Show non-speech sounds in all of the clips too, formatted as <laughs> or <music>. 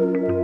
Thank you.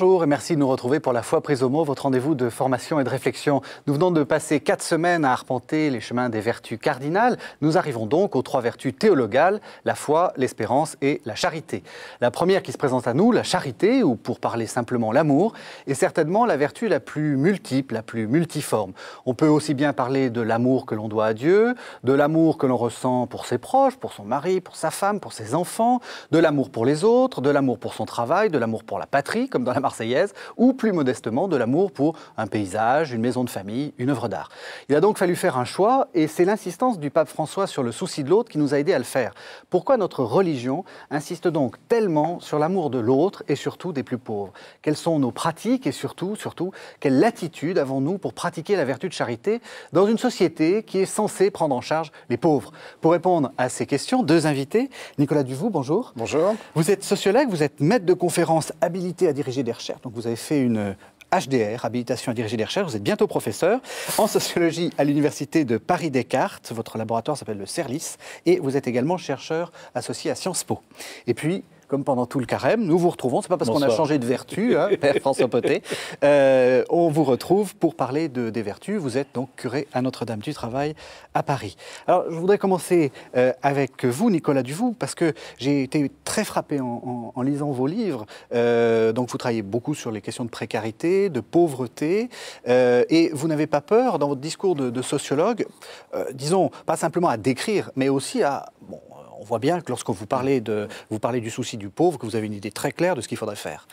Bonjour et merci de nous retrouver pour la foi prise au mot, votre rendez-vous de formation et de réflexion. Nous venons de passer quatre semaines à arpenter les chemins des vertus cardinales. Nous arrivons donc aux trois vertus théologales, la foi, l'espérance et la charité. La première qui se présente à nous, la charité, ou pour parler simplement l'amour, est certainement la vertu la plus multiple, la plus multiforme. On peut aussi bien parler de l'amour que l'on doit à Dieu, de l'amour que l'on ressent pour ses proches, pour son mari, pour sa femme, pour ses enfants, de l'amour pour les autres, de l'amour pour son travail, de l'amour pour la patrie, comme dans la marseillaise, ou plus modestement de l'amour pour un paysage, une maison de famille, une œuvre d'art. Il a donc fallu faire un choix, et c'est l'insistance du pape François sur le souci de l'autre qui nous a aidés à le faire. Pourquoi notre religion insiste donc tellement sur l'amour de l'autre et surtout des plus pauvres Quelles sont nos pratiques et surtout, surtout, quelle latitude avons-nous pour pratiquer la vertu de charité dans une société qui est censée prendre en charge les pauvres Pour répondre à ces questions, deux invités. Nicolas Duvoux, bonjour. Bonjour. Vous êtes sociologue, vous êtes maître de conférence habilité à diriger des donc vous avez fait une HDR, euh, habilitation à diriger des recherches. Vous êtes bientôt professeur en sociologie à l'université de Paris-Descartes. Votre laboratoire s'appelle le CERLIS et vous êtes également chercheur associé à Sciences Po. Et puis, comme pendant tout le carême. Nous vous retrouvons, c'est pas parce qu'on a changé de vertu, hein, <laughs> Père François Poté. Euh, on vous retrouve pour parler de, des vertus. Vous êtes donc curé à Notre-Dame du Travail à Paris. Alors, je voudrais commencer euh, avec vous, Nicolas Duvoux, parce que j'ai été très frappé en, en, lisant vos livres. Euh, donc, vous travaillez beaucoup sur les questions de précarité, de pauvreté, euh, et vous n'avez pas peur, dans votre discours de, de sociologue, euh, disons, pas simplement à décrire, mais aussi à, bon, on voit bien que lorsque vous parlez, de, vous parlez du souci du pauvre, que vous avez une idée très claire de ce qu'il faudrait faire.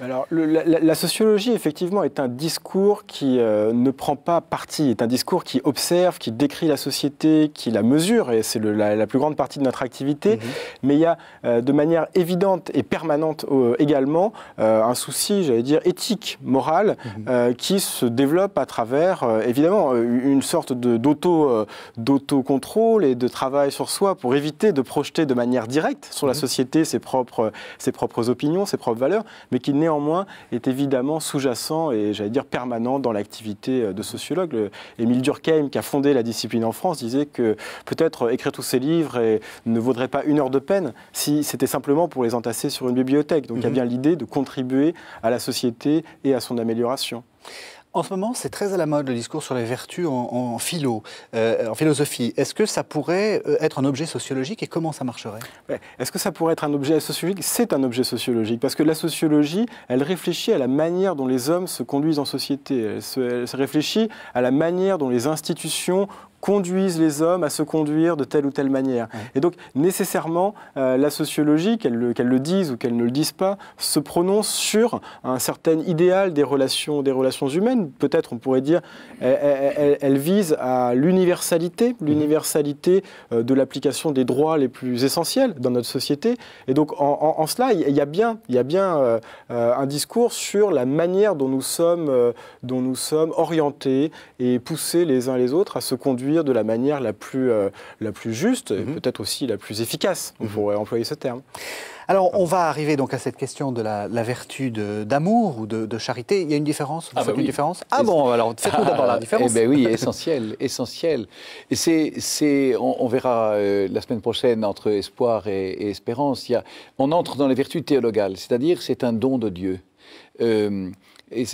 Alors, la, sociologie, effectivement, est un discours qui euh, ne prend pas parti, est un discours qui observe, qui décrit la société, qui la mesure, et c'est la, plus grande partie de notre activité. Mhm. Mais il y a euh, de manière évidente et permanente également euh, un souci, j'allais dire, éthique, moral, mhm. qui se développe à travers, évidemment, une sorte d'auto-contrôle et de travail sur soi pour éviter de projeter de manière directe sur la mhm. société ses propres, ses propres opinions, ses propres valeurs, mais qui n'est néanmoins est évidemment sous-jacent et j'allais dire permanent dans l'activité euh, de sociologue. Émile Durkheim, qui a fondé la discipline en France, disait que peut-être écrire tous ces livres ne vaudrait pas une heure de peine si c'était simplement pour les entasser sur une bibliothèque. Donc il y a mhm. bien l'idée de contribuer à la société et à son amélioration. En ce moment, c'est très à la mode le discours sur les vertus en, philo, euh, en philosophie. Euh, est-ce que ça pourrait être un objet sociologique et comment ça marcherait Est-ce que ça pourrait être un objet sociologique C'est un objet sociologique parce que la sociologie, elle réfléchit à la manière dont les hommes se conduisent en société. Elle, se, elle réfléchit à la manière dont les institutions conduisent les hommes à se conduire de telle ou telle manière. Et donc, nécessairement, euh, la sociologie, qu'elle le, dise ou qu'elle ne le dise pas, se prononce sur un certain idéal des relations, des relations humaines. Peut-être, on pourrait dire, elle, vise à l'universalité, mm-hmm. l'universalité euh, de l'application des droits les plus essentiels dans notre société. Et donc, en, cela, il y a bien, il y a bien euh, un discours sur la manière dont nous sommes, dont nous sommes orientés et poussés les uns les autres à se conduire de la manière la plus, euh, la plus juste et mhm. peut-être aussi la plus efficace, on mhm. pourrait employer ce terme. Alors, on va arriver donc à cette question de la, vertu d'amour ou de, charité. Il y a une différence Vous ah bah une différence Ah bon, alors faites-nous d'abord la ah, différence. Eh bien oui, <laughs> essentiel, essentiel. Et c'est, on, on, verra euh, la semaine prochaine entre espoir et, espérance. Il on entre dans les vertus théologales, c'est-à-dire c'est un don de Dieu. Euh, et,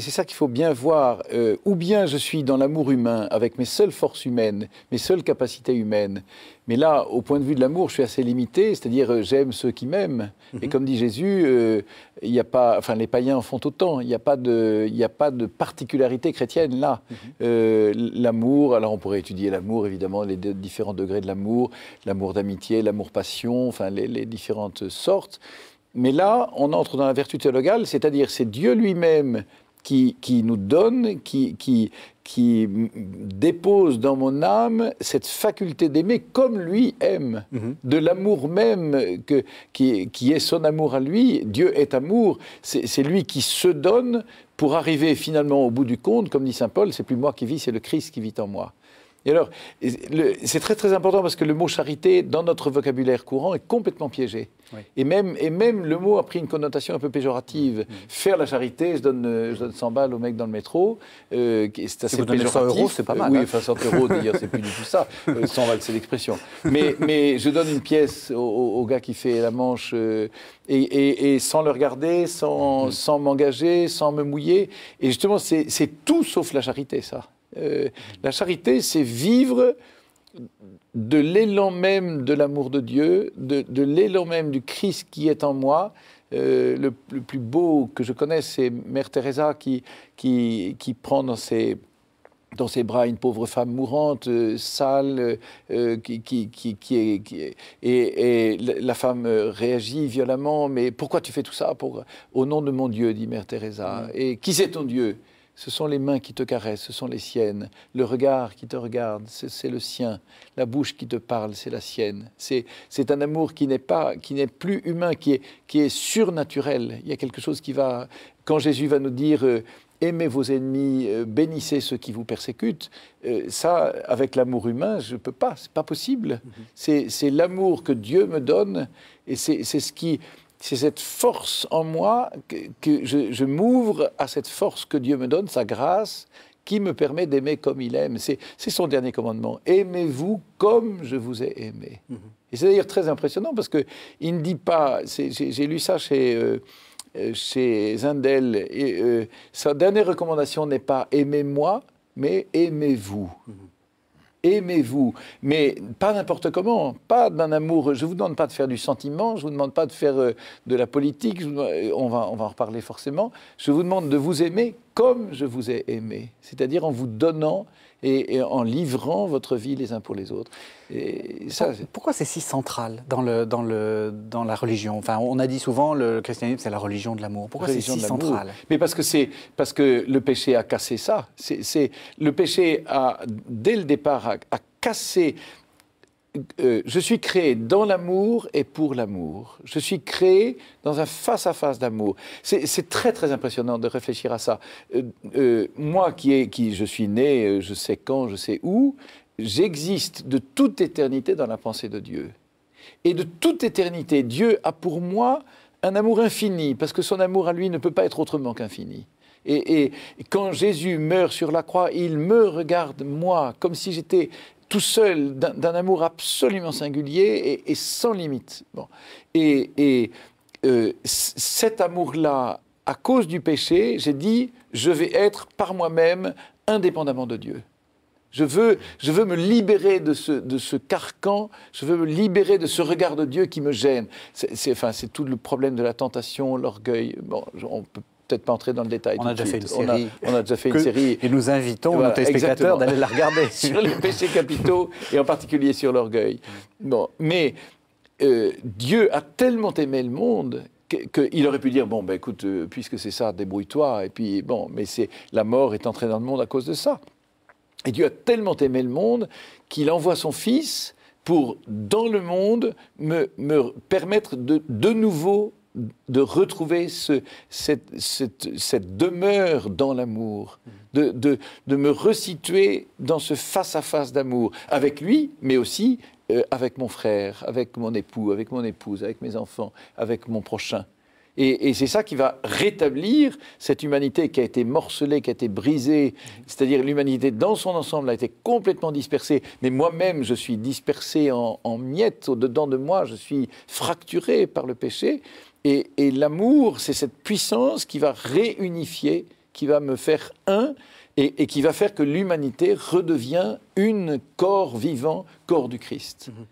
c'est ça qu'il faut bien voir. Euh, ou bien je suis dans l'amour humain, avec mes seules forces humaines, mes seules capacités humaines. Mais là, au point de vue de l'amour, je suis assez limité, c'est-à-dire euh, j'aime ceux qui m'aiment. Et mhm. comme dit Jésus, euh, il y a pas, enfin, les païens en font autant. Il n'y a, pas de, a pas de particularité chrétienne là. Mhm. l'amour, alors on pourrait étudier l'amour, évidemment, les différents degrés de l'amour, l'amour d'amitié, l'amour passion, enfin les différentes sortes. Mais là, on entre dans la vertu théologale, c'est-à-dire c'est Dieu lui-même qui, nous donne, qui, dépose dans mon âme cette faculté d'aimer comme lui aime, mhm. de l'amour même qui, est son amour à lui. Dieu est amour, c'est lui qui se donne pour arriver finalement au bout du compte, comme dit Saint Paul, c'est plus moi qui vis, c'est le Christ qui vit en moi. Et alors, c'est très très important parce que le mot charité, dans notre vocabulaire courant, est complètement piégé. Et, même, le mot a pris une connotation un peu péjorative. Mm, mm. Faire la charité, je donne, je donne 100 balles au mec dans le métro, euh, c'est assez péjoratif. 100 euros, c'est pas mal. oui, 100 hein. euros, <laughs> d'ailleurs, c'est plus du tout ça. 100 euh, balles, c'est l'expression. Mais, je donne une pièce au, gars qui fait la manche euh, et, sans le regarder, mm, sans m'engager, sans me mouiller. Et justement, c'est tout sauf la charité, ça. Euh, la charité, c'est vivre de l'élan même de l'amour de Dieu, de, l'élan même du Christ qui est en moi. Euh, le, plus beau que je connaisse, c'est Mère Teresa qui, qui, prend dans ses dans ses bras une pauvre femme mourante, euh, sale, qui, qui, qui, est... et, la femme réagit violemment, mais pourquoi tu fais tout ça Au nom de mon Dieu, dit Mère Teresa. Mm. Et qui c'est ton Dieu ce sont les mains qui te caressent, ce sont les siennes. Le regard qui te regarde, c'est le sien. La bouche qui te parle, c'est la sienne. C'est un amour qui n'est pas, qui n'est plus humain, qui est, qui est surnaturel. Il y a quelque chose qui va. Quand Jésus va nous dire euh, aimez vos ennemis, euh, bénissez ceux qui vous persécutent, euh, ça, avec l'amour humain, je ne peux pas. C'est pas possible. Mm-hmm. C'est l'amour que Dieu me donne, et c'est ce qui c'est cette force en moi que, je, m'ouvre à cette force que Dieu me donne, sa grâce, qui me permet d'aimer comme il aime. C'est son dernier commandement. Aimez-vous comme je vous ai aimé. Mhm. Et c'est d'ailleurs très impressionnant parce qu'il ne dit pas, j'ai lu ça chez, euh, euh chez Zindel, et, euh, sa dernière recommandation n'est pas aimez-moi, mais aimez-vous. Mhm aimez-vous, mais pas n'importe comment, pas d'un amour. Je vous demande pas de faire du sentiment, je ne vous demande pas de faire euh, de la politique, euh, on, va, on va en reparler forcément. Je vous demande de vous aimer comme je vous ai aimé, c'est-à-dire en vous donnant et, en livrant votre vie les uns pour les autres. Et ça, pourquoi c'est si central dans, le, dans, le, dans la religion enfin, On a dit souvent le christianisme, c'est la religion de l'amour. Pourquoi c'est si central Mais parce que, parce que le péché a cassé ça. C'est le péché, a, dès le départ, a cassé euh, je suis créé dans l'amour et pour l'amour. Je suis créé dans un face-à-face d'amour. C'est très très impressionnant de réfléchir à ça. Euh, euh, moi qui, qui je suis né, je sais quand, je sais où, j'existe de toute éternité dans la pensée de Dieu. Et de toute éternité, Dieu a pour moi un amour infini, parce que son amour à lui ne peut pas être autrement qu'infini. Et, et, quand Jésus meurt sur la croix, il me regarde, moi, comme si j'étais tout seul, d'un amour absolument singulier et, sans limite. Bon. Et, euh, cet amour-là, à cause du péché, j'ai dit, je vais être par moi-même indépendamment de Dieu. Je veux, je veux me libérer de ce, de ce carcan, je veux me libérer de ce regard de Dieu qui me gêne. C'est enfin, tout le problème de la tentation, l'orgueil. Bon, on peut peut-être pas entrer dans le détail. On a déjà fait une série. On a, déjà fait une <laughs> série. Et nous invitons nos téléspectateurs d'aller la regarder. <laughs> sur les péchés capitaux et en particulier sur l'orgueil. Bon, mais euh, Dieu a tellement aimé le monde qu'il aurait pu dire bon ben écoute euh, puisque c'est ça débrouille-toi et puis bon mais c'est la mort est entrée dans le monde à cause de ça et Dieu a tellement aimé le monde qu'il envoie son Fils pour dans le monde me, me permettre de de nouveau de retrouver cette, demeure dans l'amour, de, de, de, me resituer dans ce face-à-face d'amour, avec lui, mais aussi euh, avec mon frère, avec mon époux, avec mon épouse, avec mes enfants, avec mon prochain. Et, c'est ça qui va rétablir cette humanité qui a été morcelée, qui a été brisée. C'est-à-dire l'humanité dans son ensemble a été complètement dispersée. Mais moi-même, je suis dispersé en, en miettes. Au-dedans de moi, je suis fracturé par le péché. Et, l'amour, c'est cette puissance qui va réunifier, qui va me faire un, et, qui va faire que l'humanité redevient une corps vivant, corps du Christ. Mm-hmm.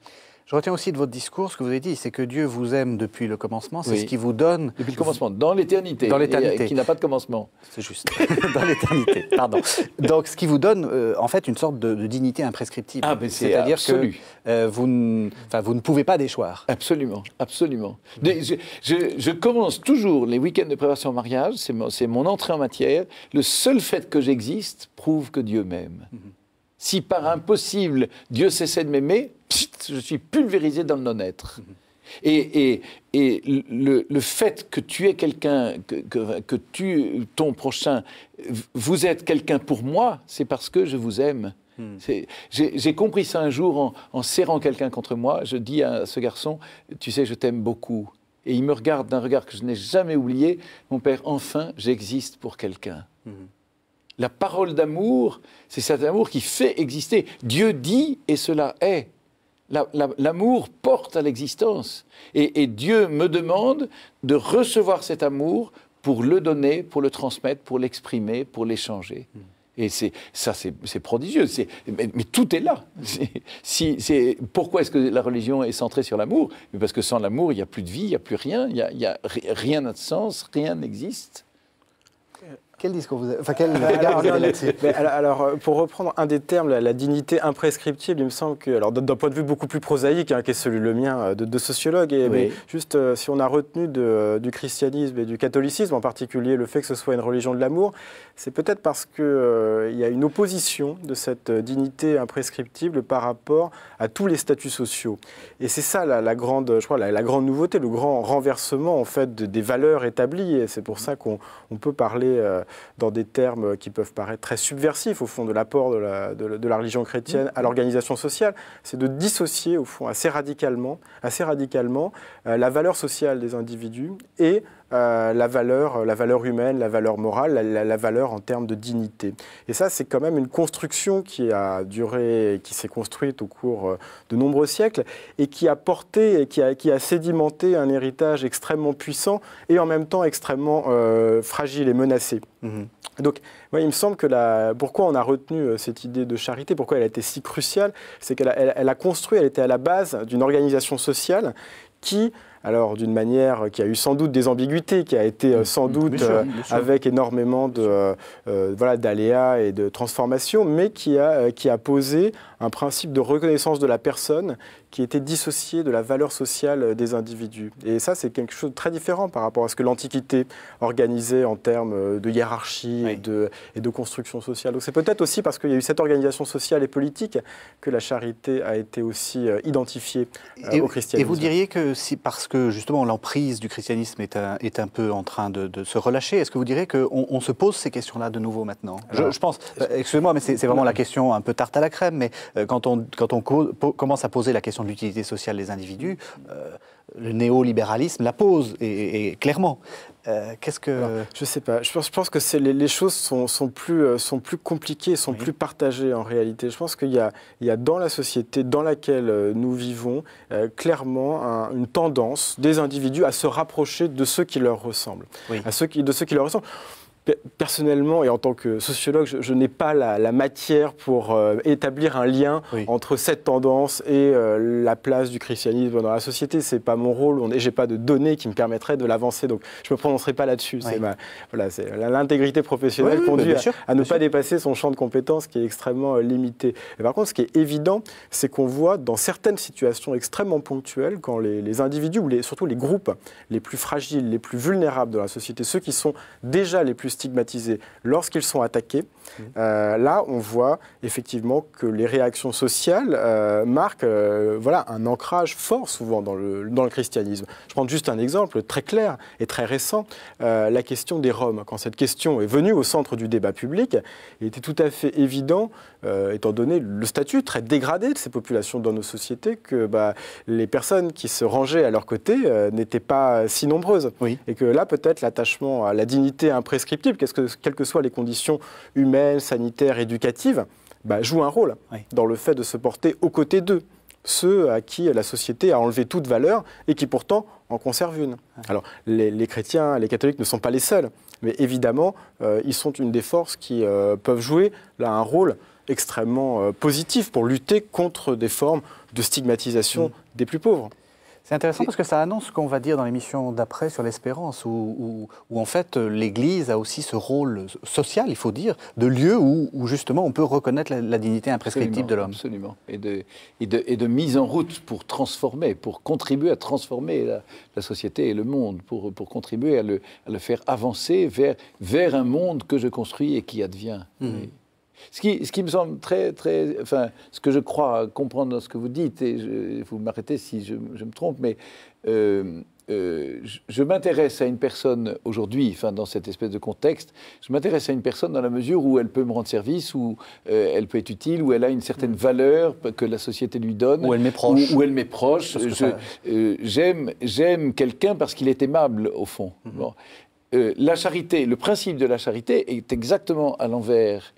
Je retiens aussi de votre discours ce que vous avez dit, c'est que Dieu vous aime depuis le commencement, c'est ce qui vous donne... Depuis le commencement, dans l'éternité. Dans l'éternité. Euh, qui n'a pas de commencement. C'est juste. <laughs> dans l'éternité, pardon. Donc ce qui vous donne euh, en fait une sorte de, dignité imprescriptible. Ah, C'est-à-dire que euh, vous, ne, vous ne pouvez pas déchoir. Absolument, absolument. je, commence toujours les week-ends de préparation au mariage, c'est mon, mon, entrée en matière. Le seul fait que j'existe prouve que Dieu m'aime. Mhm. Si par impossible Dieu cessait de m'aimer, je suis pulvérisé dans le non-être. Et, le, fait que tu es quelqu'un, que, tu, ton prochain, vous êtes quelqu'un pour moi, c'est parce que je vous aime. Hmm. J'ai compris ça un jour en, serrant quelqu'un contre moi. Je dis à ce garçon, tu sais, je t'aime beaucoup. Et il me regarde d'un regard que je n'ai jamais oublié. Mon père, enfin, j'existe pour quelqu'un. Hmm. La parole d'amour, c'est cet amour qui fait exister. Dieu dit et cela est. L'amour porte à l'existence. Et, Dieu me demande de recevoir cet amour pour le donner, pour le transmettre, pour l'exprimer, pour l'échanger. Hmm. Et c'est ça, c'est prodigieux. Mais, tout est là. si, pourquoi est-ce que la religion est centrée sur l'amour Parce que sans l'amour, il n'y a plus de vie, il n'y a plus rien, il n'y a, rien n'a de sens, rien n'existe. Quel discours vous avez Enfin, quel ah, regard vous avez alors, euh, pour reprendre un des termes, la, dignité imprescriptible, il me semble que, alors d'un point de vue beaucoup plus prosaïque, hein, qui est celui le mien euh, de, sociologue, et, juste euh, si on a retenu du christianisme et du catholicisme en particulier le fait que ce soit une religion de l'amour, c'est peut-être parce qu'il il y a une opposition de cette dignité imprescriptible par rapport à tous les statuts sociaux. Et c'est ça la, grande, je crois, la, grande nouveauté, le grand renversement en fait des valeurs établies. Et c'est pour ça qu'on peut parler dans des termes qui peuvent paraître très subversifs, au fond, de l'apport de la, de, la, religion chrétienne à mm. l'organisation sociale, c'est de dissocier, au fond, assez radicalement, assez radicalement euh, la valeur sociale des individus et euh, la, valeur, euh, la valeur humaine, la valeur morale, la, valeur en termes de dignité. Et ça, c'est quand même une construction qui a duré, qui s'est construite au cours euh, de nombreux siècles et qui a porté, qui a, sédimenté un héritage extrêmement puissant et en même temps extrêmement fragile et menacé. Mhm. Donc, il me semble que la... pourquoi on a retenu cette idée de charité, pourquoi elle a été si cruciale, c'est qu'elle a construit, elle était à la base d'une organisation sociale qui alors d'une manière qui a eu sans doute des ambiguïtés, qui a été euh, sans mmh, doute euh, avec énormément de euh, d'aléas et de transformations, mais qui a qui a posé un principe de reconnaissance de la personne qui était dissocié de la valeur sociale euh, des individus. Et ça, c'est quelque chose de très différent par rapport à ce que l'Antiquité organisait en termes euh, de hiérarchie et, de, et, de, construction sociale. Donc c'est peut-être aussi parce qu'il y a eu cette organisation sociale et politique que la charité a été aussi euh, identifiée au christianisme. Et vous diriez que c'est parce que justement l'emprise du christianisme est un, est un, peu en train de, se relâcher, est-ce que vous diriez qu'on on se pose ces questions-là de nouveau maintenant je, pense, excusez-moi, mais c'est vraiment la question un peu tarte à la crème, mais quand on, quand on commence à poser la question l'utilité sociale des individus, euh, le néolibéralisme la pose, et, clairement. Euh, qu'est-ce que... je ne sais pas. Je pense, je pense que les, les, choses sont, sont, plus, euh, sont plus compliquées, sont plus partagées en réalité. Je pense qu'il y, y, a dans la société dans laquelle nous vivons clairement une tendance des individus à se rapprocher de ceux qui leur ressemblent, à ceux qui, de ceux qui leur ressemblent personnellement et en tant que sociologue, je, n'ai pas la, matière pour euh, établir un lien entre cette tendance et euh, la place du christianisme dans la société. ce n'est pas mon rôle. je n'ai pas de données qui me permettraient de l'avancer. Donc je ne me prononcerai pas là-dessus. C'est voilà, l'intégrité professionnelle conduit à, ne pas dépasser son champ de compétences qui est extrêmement euh, limité. Et par contre, ce qui est évident, c'est qu'on voit dans certaines situations extrêmement ponctuelles, quand les, individus ou surtout les groupes les plus fragiles, les plus vulnérables de la société, ceux qui sont déjà les plus stigmatisés lorsqu'ils sont attaqués, mmh. euh, là, on voit effectivement que les réactions sociales euh, marquent euh, voilà, un ancrage fort souvent dans le, dans le christianisme. Je prends juste un exemple très clair et très récent, la question des Roms. Quand cette question est venue au centre du débat public, il était tout à fait évident euh, étant donné le statut très dégradé de ces populations dans nos sociétés, que bah, les personnes qui se rangeaient à leur côté euh, n'étaient pas si nombreuses. Et que là, peut-être, l'attachement à la dignité imprescriptible, qu'est-ce que, quelles que soient les conditions humaines, sanitaires, éducatives, bah, joue un rôle dans le fait de se porter aux côtés d'eux ceux à qui la société a enlevé toute valeur et qui pourtant en conservent une. Alors les, chrétiens, les catholiques ne sont pas les seuls, mais évidemment, euh, ils sont une des forces qui peuvent jouer là, un rôle extrêmement euh, positif pour lutter contre des formes de stigmatisation mm. des plus pauvres. C'est intéressant parce que ça annonce ce qu'on va dire dans l'émission d'après sur l'espérance, où, en fait euh, l'Église a aussi ce rôle social, il faut dire, de lieu où, justement on peut reconnaître la, dignité imprescriptible de l'homme. Absolument. Et de, et, de, mise en route pour transformer, pour contribuer à transformer la, société et le monde, pour, pour contribuer à le, faire avancer vers, vers un monde que je construis et qui advient. Mm. Ce qui, me semble très, très, enfin, ce que je crois comprendre dans ce que vous dites, et vous m'arrêtez si je, me trompe, mais euh, euh, je, m'intéresse à une personne aujourd'hui, enfin, dans cette espèce de contexte, je m'intéresse à une personne dans la mesure où elle peut me rendre service, où euh, elle peut être utile, où elle a une certaine mm. valeur que la société lui donne. Où elle m'est proche. elle m'est proche. J'aime quelqu'un parce qu'il est aimable, au fond. Mm-hmm. la charité, le principe de la charité est exactement à l'envers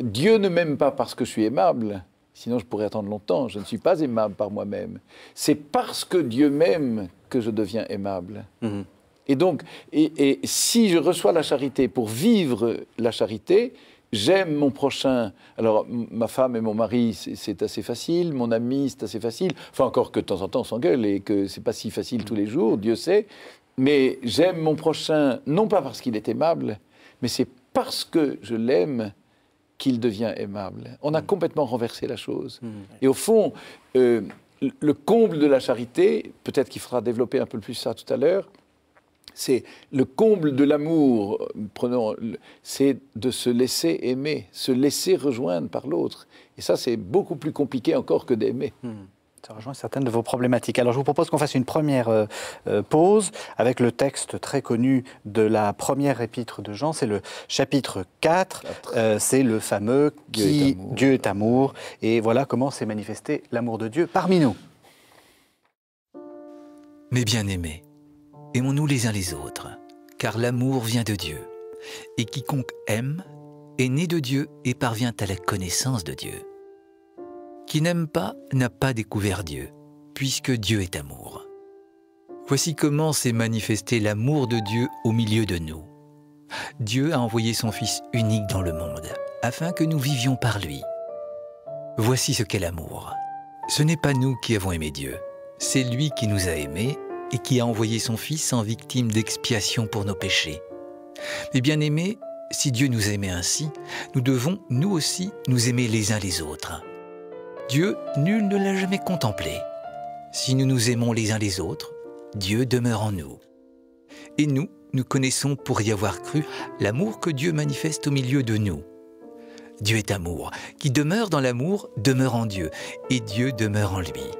Dieu ne m'aime pas parce que je suis aimable, sinon je pourrais attendre longtemps, je ne suis pas aimable par moi-même. C'est parce que Dieu m'aime que je deviens aimable. Mhm. Et donc, et, si je reçois la charité pour vivre la charité, j'aime mon prochain. Alors, ma femme et mon mari, c'est assez facile, mon ami, c'est assez facile. Enfin, encore que de temps en temps, on s'engueule et que c'est pas si facile tous les jours, Dieu sait. Mais j'aime mon prochain, non pas parce qu'il est aimable, mais c'est parce que je l'aime qu'il devient aimable. On a mm. complètement renversé la chose. Mm. Et au fond, euh, le comble de la charité, peut-être qu'il fera développer un peu plus ça tout à l'heure, c'est le comble de l'amour, c'est de se laisser aimer, se laisser rejoindre par l'autre. Et ça, c'est beaucoup plus compliqué encore que d'aimer. Mm. Ça rejoint certaines de vos problématiques. Alors je vous propose qu'on fasse une première euh, euh, pause avec le texte très connu de la première épître de Jean, c'est le chapitre 4, euh, c'est le fameux qui Dieu est amour, et voilà comment s'est manifesté l'amour de Dieu parmi nous. Mes bien-aimés, aimons-nous les uns les autres, car l'amour vient de Dieu, et quiconque aime est né de Dieu et parvient à la connaissance de Dieu. Qui n'aime pas n'a pas découvert Dieu, puisque Dieu est amour. Voici comment s'est manifesté l'amour de Dieu au milieu de nous. Dieu a envoyé son Fils unique dans le monde, afin que nous vivions par lui. Voici ce qu'est l'amour. Ce n'est pas nous qui avons aimé Dieu, c'est lui qui nous a aimés et qui a envoyé son Fils en victime d'expiation pour nos péchés. Mais bien aimés, si Dieu nous aimait ainsi, nous devons, nous aussi, nous aimer les uns les autres. Dieu, nul ne l'a jamais contemplé. Si nous nous aimons les uns les autres, Dieu demeure en nous. Et nous, nous connaissons pour y avoir cru l'amour que Dieu manifeste au milieu de nous. Dieu est amour. Qui demeure dans l'amour demeure en Dieu, et Dieu demeure en lui.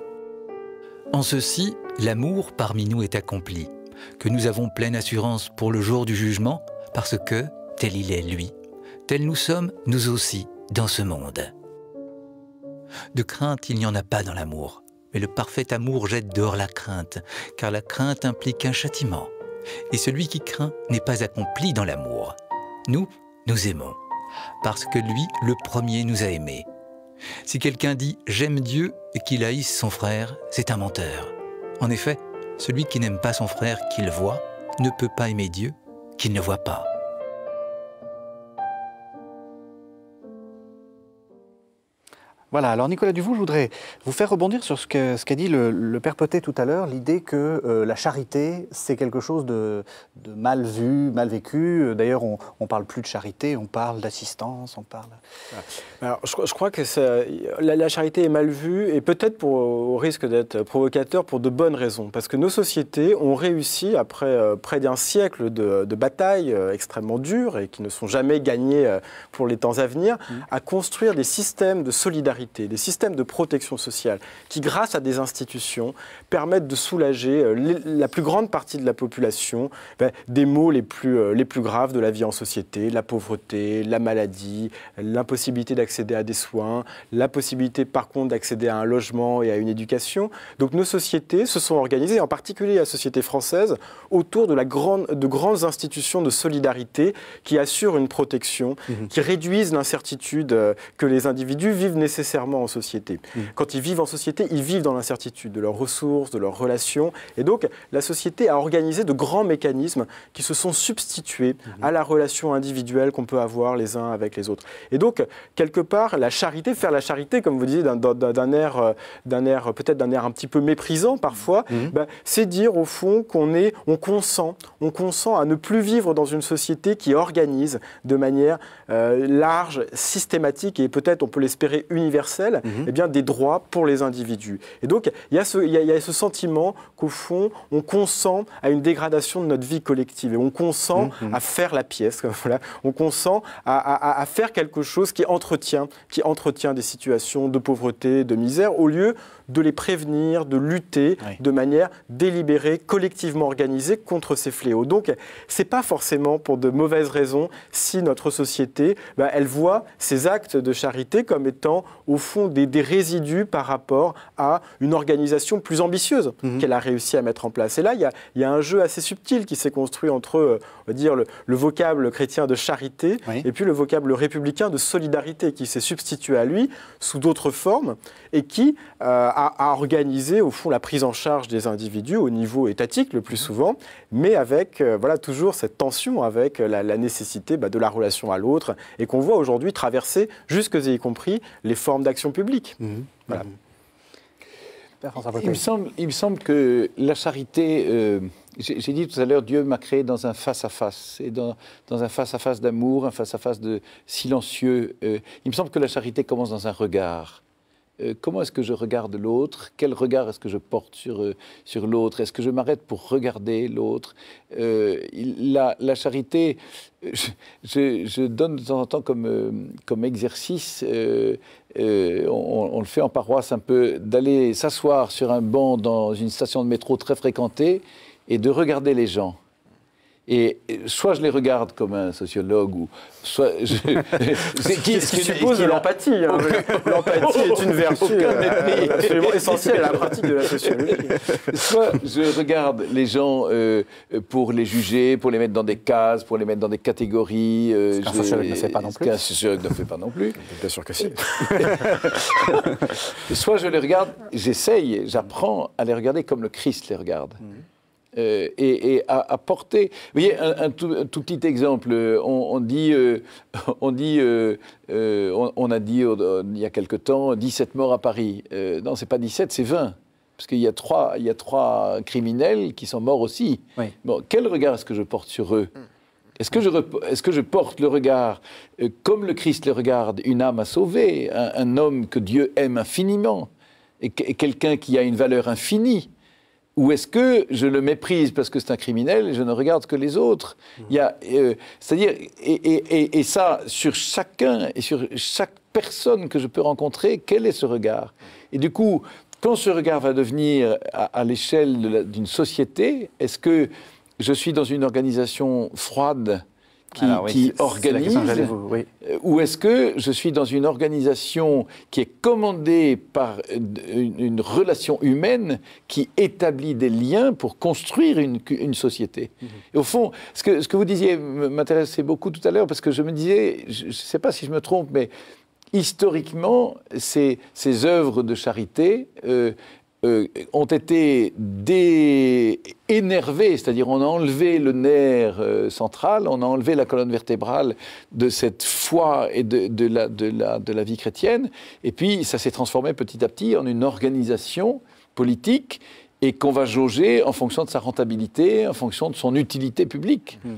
En ceci, l'amour parmi nous est accompli, que nous avons pleine assurance pour le jour du jugement, parce que tel il est lui, tel nous sommes nous aussi dans ce monde. De crainte, il n'y en a pas dans l'amour. Mais le parfait amour jette dehors la crainte, car la crainte implique un châtiment. Et celui qui craint n'est pas accompli dans l'amour. Nous, nous aimons, parce que lui, le premier, nous a aimés. Si quelqu'un dit j'aime Dieu et qu'il haïsse son frère, c'est un menteur. En effet, celui qui n'aime pas son frère qu'il voit ne peut pas aimer Dieu qu'il ne voit pas. Voilà, alors Nicolas Duvaux, je voudrais vous faire rebondir sur ce qu'a ce dit le, père Potet tout à l'heure, l'idée que euh, la charité, c'est quelque chose de, mal vu, mal vécu. Euh, d'ailleurs, on ne parle plus de charité, on parle d'assistance, on parle... Ah. je, crois que la, charité est mal vue, et peut-être au risque d'être provocateur, pour de bonnes raisons. Parce que nos sociétés ont réussi, après euh, près d'un siècle de, batailles extrêmement dures, et qui ne sont jamais gagnées pour les temps à venir, mm. à construire des systèmes de solidarité des systèmes de protection sociale qui, grâce à des institutions, permettent de soulager euh, la plus grande partie de la population ben, des maux les plus, euh, les plus graves de la vie en société, la pauvreté, la maladie, l'impossibilité d'accéder à des soins, la possibilité par contre d'accéder à un logement et à une éducation. Donc nos sociétés se sont organisées, en particulier la société française, autour de, la grande, de grandes institutions de solidarité qui assurent une protection, mmh qui réduisent l'incertitude euh, que les individus vivent nécessairement serment en société. Mmh. Quand ils vivent en société, ils vivent dans l'incertitude de leurs ressources, de leurs relations. Et donc, la société a organisé de grands mécanismes qui se sont substitués mmh. à la relation individuelle qu'on peut avoir les uns avec les autres. Et donc, quelque part, la charité, faire la charité, comme vous disiez, d'un air, euh, d'un air peut-être d'un air un petit peu méprisant parfois, mmh. Bah, c'est dire au fond qu'on est, on consent, on consent à ne plus vivre dans une société qui organise de manière euh, large, systématique et peut-être, on peut l'espérer, universelle Mhm. Eh bien, des droits pour les individus. Et donc, il y, a ce, sentiment qu'au fond, on consent à une dégradation de notre vie collective et on consent mhm, mhm. à faire la pièce. <laughs> Voilà. On consent à, faire quelque chose qui entretient, qui entretient des situations de pauvreté, de misère, au lieu de les prévenir, de lutter de manière délibérée, collectivement organisée contre ces fléaux. Donc, c'est pas forcément pour de mauvaises raisons si notre société, bah, elle voit ces actes de charité comme étant au fond des, résidus par rapport à une organisation plus ambitieuse mhm. qu'elle a réussi à mettre en place. Et là, il y a, un jeu assez subtil qui s'est construit entre, euh, dire, le, vocable chrétien de charité et puis le vocable républicain de solidarité qui s'est substitué à lui sous d'autres formes et qui euh, à, organiser au fond la prise en charge des individus au niveau étatique le plus mhm. souvent, mais avec euh, voilà toujours cette tension avec euh, la, nécessité bah, de la relation à l'autre et qu'on voit aujourd'hui traverser jusque et y compris les formes d'action publique. Mhm. Voilà. Mhm. Il me, semble, il me semble que la charité, euh, j'ai dit tout à l'heure, Dieu m'a créé dans un face-à-face, et dans, un face-à-face d'amour, un face-à-face de silencieux. il me semble que la charité commence dans un regard. Euh, comment est-ce que je regarde l'autre Quel regard est-ce que je porte sur, euh, l'autre Est-ce que je m'arrête pour regarder l'autre euh, la, charité, je, donne de temps en temps comme, exercice, on, le fait en paroisse un peu, d'aller s'asseoir sur un banc dans une station de métro très fréquentée et de regarder les gens. Et soit je les regarde comme un sociologue, ou soit je... <laughs> c'est ce qui suppose l'empathie. Hein, <laughs> l'empathie est une vertu euh, absolument essentielle à la pratique de la sociologie. <laughs> Soit je regarde les gens euh, pour les juger, pour les mettre dans des cases, pour les mettre dans des catégories. Euh, un sociologue ne fait pas non plus. Un ne fait pas non plus. Bien sûr que si. soit je les regarde, j'essaye, j'apprends à les regarder comme le Christ les regarde. Mm. Euh, et, à, porter. Vous voyez, un, tout, petit exemple, euh, on, dit, euh, <laughs> on, dit on, a dit il y a quelque temps 17 morts à Paris. non, c'est pas 17, c'est 20. Parce qu'il y, a trois, il y a trois criminels qui sont morts aussi. quel regard est-ce que je porte sur eux hmm. est-ce que, je, est-ce que, je porte le regard, comme le Christ le regarde, une âme à sauver, un, homme que Dieu aime infiniment, et, quelqu'un qui a une valeur infinie ou est-ce que je le méprise parce que c'est un criminel et je ne regarde que les autres Il y a, euh, c'est-à-dire, et, ça sur chacun et sur chaque personne que je peux rencontrer, quel est ce regard Et du coup, quand ce regard va devenir à l'échelle d'une société, est-ce que je suis dans une organisation froide qui, organise euh, Ou est-ce que je suis dans une organisation qui est commandée par une, relation humaine qui établit des liens pour construire une, une société mm-hmm. au fond, ce que, ce que vous disiez m'intéressait beaucoup tout à l'heure parce que je me disais, je ne sais pas si je me trompe, mais historiquement, ces, ces œuvres de charité, euh, euh, ont été énervés, c'est-à-dire on a enlevé le nerf euh, central, on a enlevé la colonne vertébrale de cette foi et de, la, vie chrétienne, et puis ça s'est transformé petit à petit en une organisation politique et qu'on va jauger en fonction de sa rentabilité, en fonction de son utilité publique. Hmm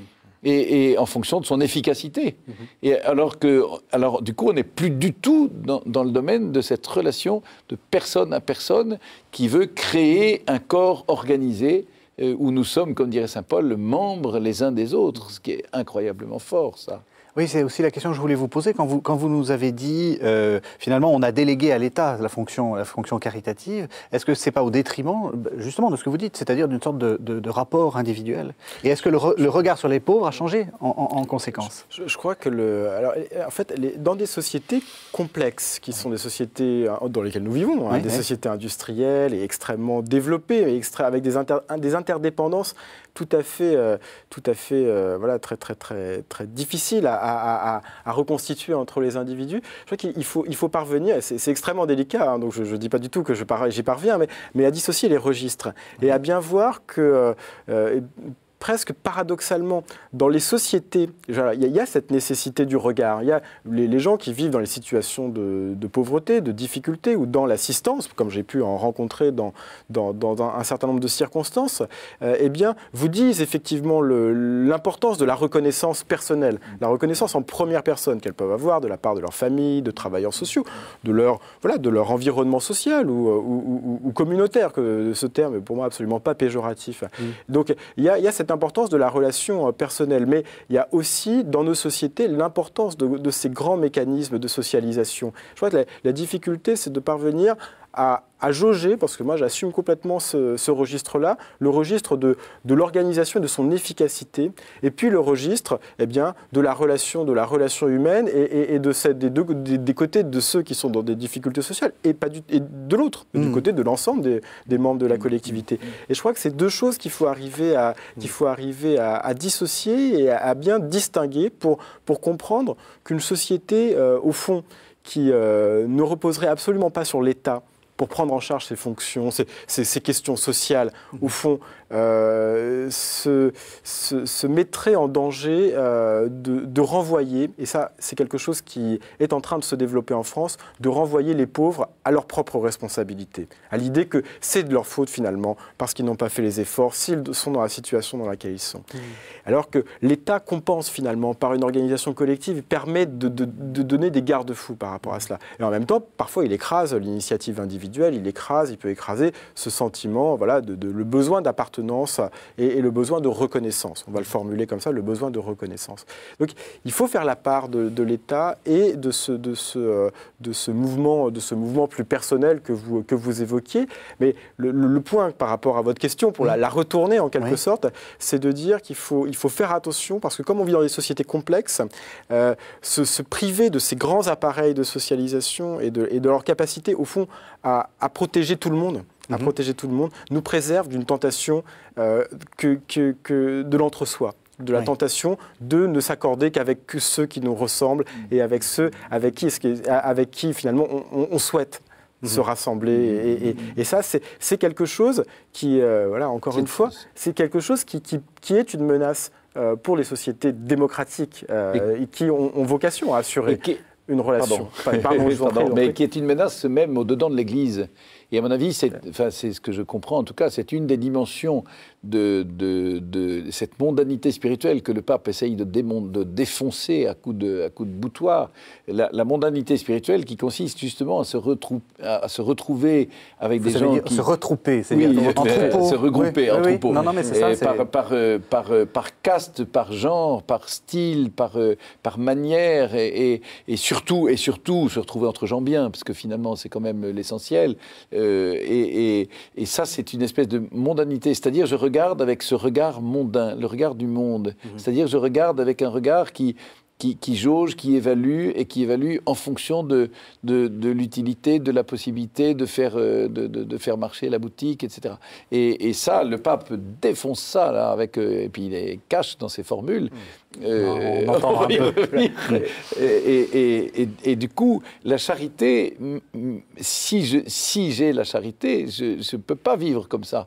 et, en fonction de son efficacité. Mhm. Et alors que, du coup, on n'est plus du tout dans, le domaine de cette relation de personne à personne qui veut créer un corps organisé euh, où nous sommes, comme dirait saint Paul, membres les uns des autres, ce qui est incroyablement fort, ça. Oui, c'est aussi la question que je voulais vous poser. Quand vous, quand vous nous avez dit, euh, finalement, on a délégué à l'État la fonction, la fonction caritative, est-ce que ce n'est pas au détriment, bah, justement, de ce que vous dites, c'est-à-dire d'une sorte de, rapport individuel Et est-ce que le, regard sur les pauvres a changé en, conséquence je, crois que le. Alors, en fait, dans des sociétés complexes, qui sont des sociétés hein, dans lesquelles nous vivons, hein, des sociétés industrielles et extrêmement développées, avec des, des interdépendances tout à fait, euh, tout à fait euh, voilà, très, très, très, très difficile à, reconstituer entre les individus. Je crois qu'il faut, il faut parvenir, c'est extrêmement délicat, hein, donc je ne dis pas du tout que j'y parviens, mais, mais à dissocier les registres et à bien voir que euh, presque paradoxalement, dans les sociétés, il y, a cette nécessité du regard. Il y a les, gens qui vivent dans les situations de, pauvreté, de difficulté ou dans l'assistance, comme j'ai pu en rencontrer dans, dans, un, certain nombre de circonstances, euh, eh bien, vous disent effectivement l'importance de la reconnaissance personnelle, la reconnaissance en première personne qu'elles peuvent avoir de la part de leur famille, de travailleurs sociaux, de leur, voilà, de leur environnement social ou, euh, ou, communautaire, que ce terme est pour moi absolument pas péjoratif. Mmh. Donc, il y, y a cette l'importance importance de la relation euh, personnelle, mais il y a aussi dans nos sociétés l'importance de, ces grands mécanismes de socialisation. Je crois que la, la difficulté, c'est de parvenir à, jauger, parce que moi j'assume complètement ce, registre-là, le registre de, l'organisation et de son efficacité, et puis le registre eh bien, de la relation, de la relation humaine et, de des, côtés de ceux qui sont dans des difficultés sociales et, pas de l'autre, du mmh. côté de l'ensemble des, membres de la mmh. collectivité. Mmh. Et je crois que c'est deux choses qu'il faut arriver à, qu'il faut arriver à, dissocier et à, bien distinguer pour, pour comprendre qu'une société, euh, au fond, qui euh, ne reposerait absolument pas sur l'État, pour prendre en charge ces fonctions, ces, questions sociales, mmh. au fond, euh, se, se, mettrait en danger euh, de, renvoyer, et ça c'est quelque chose qui est en train de se développer en France, de renvoyer les pauvres à leur propre responsabilité, à l'idée que c'est de leur faute finalement, parce qu'ils n'ont pas fait les efforts, s'ils sont dans la situation dans laquelle ils sont. Mmh. Alors que l'État compense finalement par une organisation collective, permet de, de donner des garde-fous par rapport à cela. Et en même temps, parfois il écrase l'initiative individuelle il écrase, il peut écraser ce sentiment, voilà, de, le besoin d'appartenance et, le besoin de reconnaissance. On va le formuler comme ça, le besoin de reconnaissance. Donc il faut faire la part de, l'État et de ce, de, ce, euh, de, ce mouvement, de ce mouvement plus personnel que vous, que vous évoquiez. Mais le, point par rapport à votre question, pour la, la, retourner en quelque sorte, c'est de dire qu'il faut, il faut faire attention parce que comme on vit dans des sociétés complexes, euh, se, priver de ces grands appareils de socialisation et de, et de leur capacité, au fond, à, à, protéger tout le monde à mhm. protéger tout le monde, nous préserve d'une tentation euh, que, que, de l'entre-soi de la tentation de ne s'accorder qu'avec ceux qui nous ressemblent mhm. et avec ceux avec qui, avec qui finalement on, souhaite mhm. se rassembler. Et, ça, c'est quelque chose qui, euh, voilà, encore une fois, c'est quelque chose qui, qui, qui est une menace euh, pour les sociétés démocratiques et, qui ont, vocation à assurer une relation. <laughs> mais qui est une menace même au-dedans de l'Église. Et à mon avis, c'est, c'est ce que je comprends, en tout cas, c'est une des dimensions de, de, cette mondanité spirituelle que le pape essaye de, de défoncer à coups de, coup de boutoir, la, mondanité spirituelle qui consiste justement à se, à, se retrouver avec des gens qui... Se retrouper, c'est à dire, en euh, troupeau. Se regrouper en troupeau. par, par, caste, par genre, par style, par, euh, par manière et, surtout, et surtout se retrouver entre gens bien, parce que finalement c'est quand même l'essentiel. Euh, et, et, ça c'est une espèce de mondanité, c'est-à-dire je regarde avec ce regard mondain, le regard du monde. Mhm. C'est-à-dire, je regarde avec un regard qui, jauge, qui évalue et qui évalue en fonction de, l'utilité, de la possibilité de faire, euh, de, faire marcher la boutique, etc. Et, ça, le pape défonce ça, là, avec, euh, et puis il est cache dans ses formules. Mhm. Euh, on entend <laughs> un peu. et, et, du coup, la charité, si j'ai la charité, je ne peux pas vivre comme ça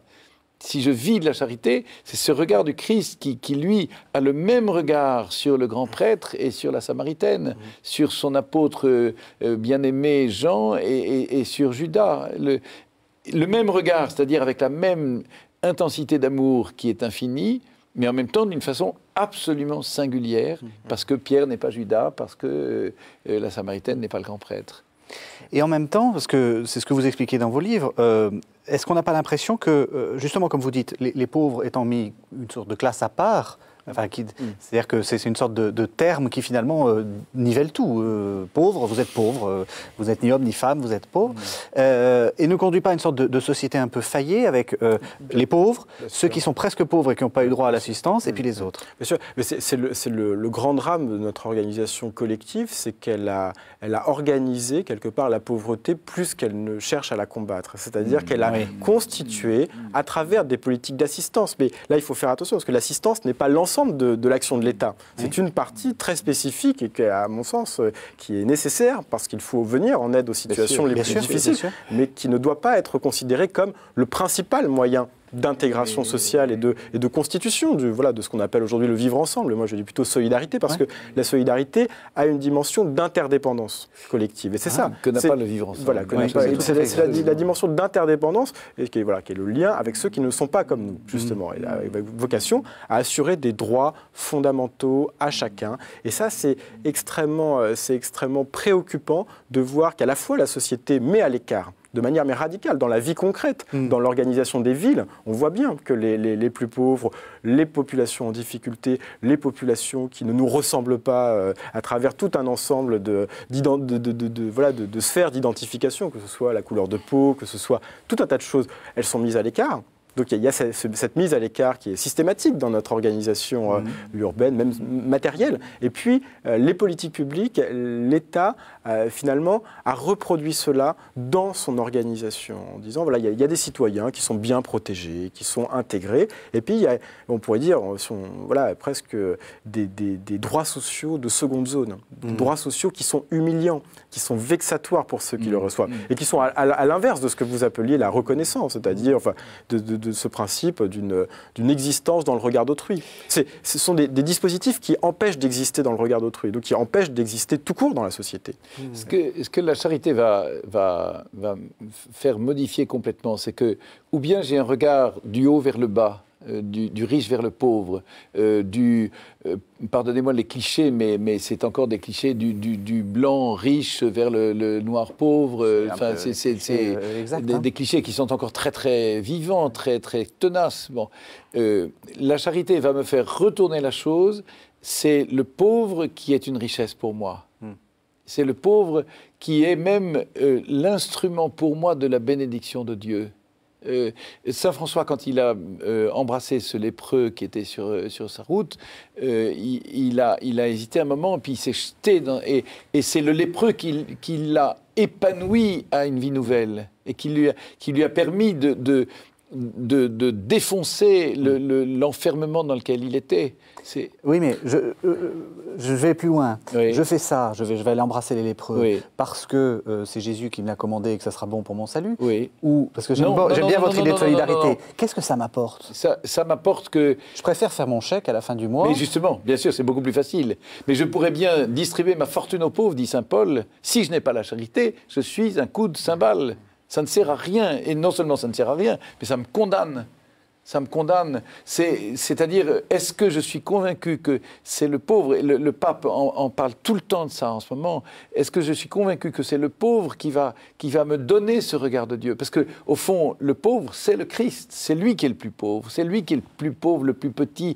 si je vis de la charité, c'est ce regard du Christ qui, lui, a le même regard sur le grand prêtre et sur la Samaritaine, mm. sur son apôtre euh, euh, bien-aimé Jean et, sur Judas. Le, même regard, c'est-à-dire avec la même intensité d'amour qui est infinie, mais en même temps d'une façon absolument singulière, mm. parce que Pierre n'est pas Judas, parce que euh, la Samaritaine n'est pas le grand prêtre. Et en même temps, parce que c'est ce que vous expliquez dans vos livres, euh, est-ce qu'on n'a pas l'impression que, euh, justement, comme vous dites, les, les, pauvres étant mis une sorte de classe à part, Mm. c'est-à-dire que c'est une sorte de, terme qui finalement euh, nivelle tout. Euh, pauvre, vous êtes pauvre, euh, vous n'êtes ni homme ni femme, vous êtes pauvre. Mm. et ne conduit pas à une sorte de, société un peu faillée avec les pauvres, ceux qui sont presque pauvres et qui n'ont pas eu droit à l'assistance, et mm. puis les autres. Bien sûr, mais c'est le, grand drame de notre organisation collective, c'est qu'elle a, elle a organisé quelque part la pauvreté plus qu'elle ne cherche à la combattre. C'est-à-dire qu'elle a constitué à travers des politiques d'assistance. Mais là, il faut faire attention parce que l'assistance n'est pas l'ensemble de, l'action de l'État. C'est une partie très spécifique et qui, à mon sens, euh, qui est nécessaire parce qu'il faut venir en aide aux situations les plus difficiles, mais qui ne doit pas être considérée comme le principal moyen d'intégration sociale et de, constitution voilà, de ce qu'on appelle aujourd'hui le vivre ensemble. Moi, je dis plutôt solidarité, parce que la solidarité a une dimension d'interdépendance collective. Et c'est ah, ça. Que n'a pas le vivre ensemble. Voilà, c'est la, dimension d'interdépendance, et qui est, voilà, qui est le lien avec ceux qui ne sont pas comme nous, mm-hmm. justement, et la vocation à assurer des droits fondamentaux à chacun. Et ça, c'est extrêmement, euh, extrêmement préoccupant de voir qu'à la fois la société met à l'écart de manière mais radicale, dans la vie concrète, mm. dans l'organisation des villes. On voit bien que les, plus pauvres, les populations en difficulté, les populations qui ne nous ressemblent pas euh, à travers tout un ensemble de, de, de, voilà, de sphères d'identification, que ce soit la couleur de peau, que ce soit tout un tas de choses, elles sont mises à l'écart. Donc il y a cette mise à l'écart qui est systématique dans notre organisation euh, mm. urbaine, même matérielle. Et puis euh, les politiques publiques, l'État euh, finalement, a reproduit cela dans son organisation, en disant, voilà, il y, a des citoyens qui sont bien protégés, qui sont intégrés, et puis y a, on pourrait dire, euh, sont, voilà, presque des, droits sociaux de seconde zone, des mmh. droits sociaux qui sont humiliants, qui sont vexatoires pour ceux qui mmh. le reçoivent, mmh. et qui sont à, l'inverse de ce que vous appeliez la reconnaissance, c'est-à-dire enfin, de, ce principe d'une existence dans le regard d'autrui. Ce sont des dispositifs qui empêchent d'exister dans le regard d'autrui, donc qui empêchent d'exister tout court dans la société ce que, la charité va, faire modifier complètement C'est que, ou bien j'ai un regard du haut vers le bas, euh, du, riche vers le pauvre, euh, du, euh, pardonnez-moi les clichés, mais, c'est encore des clichés, du, blanc riche vers le, noir pauvre, enfin, c'est hein. des, clichés qui sont encore très très vivants, très très tenaces. la charité va me faire retourner la chose, c'est le pauvre qui est une richesse pour moi. C'est le pauvre qui est même euh, l'instrument pour moi de la bénédiction de Dieu. Euh, Saint François, quand il a euh, embrassé ce lépreux qui était sur, sur sa route, il, a, il, a, hésité un moment, puis il s'est jeté dans, et, et c'est le lépreux qui, l'a épanoui à une vie nouvelle et qui lui a, qui lui a permis de, de, défoncer l'enfermement dans lequel il était. Oui, mais euh, euh, je, vais plus loin. Je fais ça, je vais, je aller embrasser les lépreux parce que euh, c'est Jésus qui me l'a commandé et que ça sera bon pour mon salut. Oui. Ou parce que j'aime bien votre idée de solidarité. Qu'est-ce que ça m'apporte Ça, ça m'apporte que je préfère faire mon chèque à la fin du mois. Mais justement, bien sûr, c'est beaucoup plus facile. Mais je pourrais bien distribuer ma fortune aux pauvres, dit saint Paul. Si je n'ai pas la charité, je suis un coup de cymbale. Ça ne sert à rien. Et non seulement ça ne sert à rien, mais ça me condamne ça me condamne. C'est-à-dire, est-ce que je suis convaincu que c'est le pauvre, le, pape en, parle tout le temps de ça en ce moment, est-ce que je suis convaincu que c'est le pauvre qui va, qui va me donner ce regard de Dieu Parce que au fond, le pauvre, c'est le Christ, c'est lui qui est le plus pauvre, c'est lui qui est le plus pauvre, le plus petit,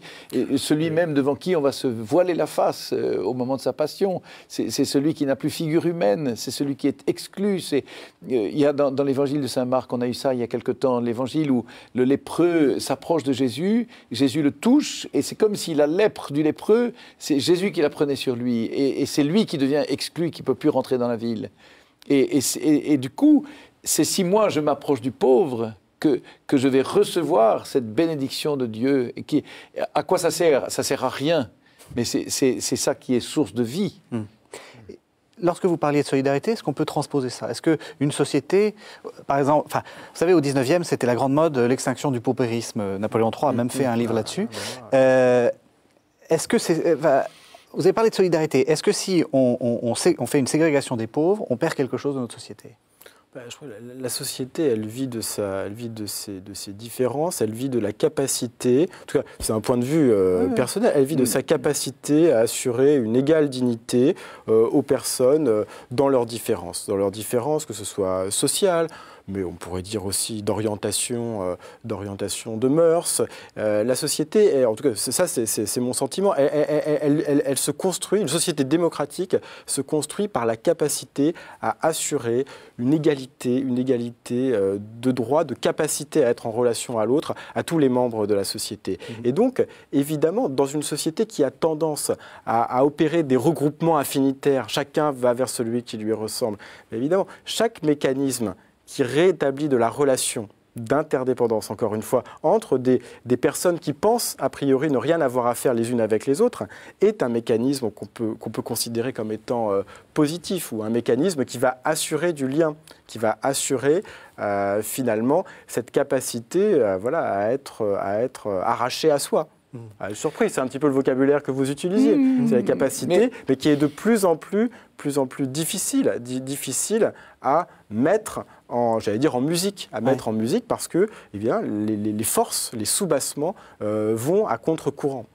celui même devant qui on va se voiler la face euh, au moment de sa passion. C'est celui qui n'a plus figure humaine, c'est celui qui est exclu. Euh, il y a dans, dans l'évangile de Saint Marc, on a eu ça il y a quelque temps, l'évangile où le lépreux s'approche de Jésus, Jésus le touche, et c'est comme si la lèpre du lépreux, c'est Jésus qui la prenait sur lui, et, c'est lui qui devient exclu, qui ne peut plus rentrer dans la ville. Et, du coup, c'est si moi je m'approche du pauvre que, que je vais recevoir cette bénédiction de Dieu. Et qui, à quoi ça sert Ça sert à rien, mais c'est ça qui est source de vie. Hmm. Lorsque vous parliez de solidarité, est-ce qu'on peut transposer ça Est-ce qu'une société, par exemple, vous savez, au 19e, c'était la grande mode, euh, l'extinction du paupérisme. Euh, Napoléon III a même fait un livre là-dessus. Ah, euh, est-ce que c'est. Vous avez parlé de solidarité. Est-ce que si on fait une ségrégation des pauvres, on perd quelque chose de notre société bah, je crois que la société, elle vit de sa, elle vit de ses, de ses différences, elle vit de la capacité. En tout cas, c'est un point de vue euh, personnel. Elle vit de mm. sa capacité à assurer une égale dignité euh, aux personnes euh, dans leurs différences, dans leurs différences, que ce soit sociales, mais on pourrait dire aussi d'orientation, euh, d'orientation de mœurs. Euh, la société, est, en tout cas, ça c'est mon sentiment, elle, se construit, une société démocratique se construit par la capacité à assurer une égalité, une égalité euh, de droit, de capacité à être en relation à l'autre, à tous les membres de la société. Mmh. Et donc, évidemment, dans une société qui a tendance à, opérer des regroupements affinitaires, chacun va vers celui qui lui ressemble. évidemment, chaque mécanisme qui réétablit de la relation d'interdépendance, encore une fois, entre des, personnes qui pensent a priori ne rien avoir à faire les unes avec les autres, est un mécanisme qu'on peut, considérer comme étant euh, positif ou un mécanisme qui va assurer du lien, qui va assurer euh, finalement cette capacité euh, voilà, à être, à être arraché à soi. Ah, – Surpris, surprise, c'est un petit peu le vocabulaire que vous utilisez, mm. c'est la capacité, mais... qui est de plus en plus, plus en plus difficile, difficile à mettre en, j'allais dire en musique, à mettre en musique parce que, eh bien, les, forces, les sous-bassements euh, vont à contre-courant.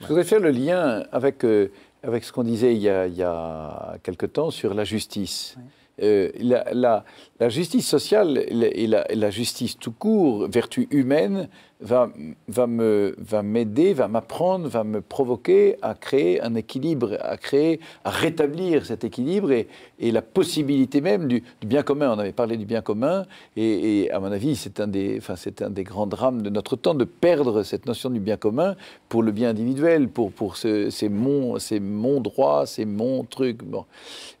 Je voudrais faire le lien avec, euh, avec ce qu'on disait il y, a, quelque temps sur la justice. Euh, la, justice sociale et la, et la, justice tout court, vertu humaine, va, va m'aider, va m'apprendre, va me provoquer à créer un équilibre, à créer, à rétablir cet équilibre et, et la possibilité même du, bien commun. On avait parlé du bien commun et, à mon avis, c'est un, des, enfin, un des grands drames de notre temps de perdre cette notion du bien commun pour le bien individuel, pour, pour ce, c'est, mon, c'est mon droit, c'est mon truc. Bon.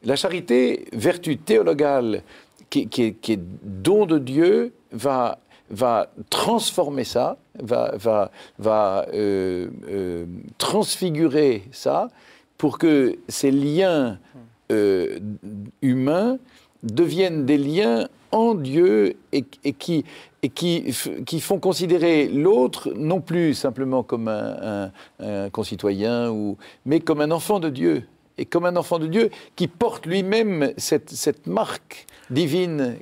La charité, vertu théologale, qui, qui est don de Dieu, va va transformer ça, va, va, va euh, euh, transfigurer ça pour que ces liens euh, humains deviennent des liens en Dieu et, qui, et qui, qui, font considérer l'autre non plus simplement comme un, concitoyen, ou, mais comme un enfant de Dieu. Et comme un enfant de Dieu qui porte lui-même cette, marque divine.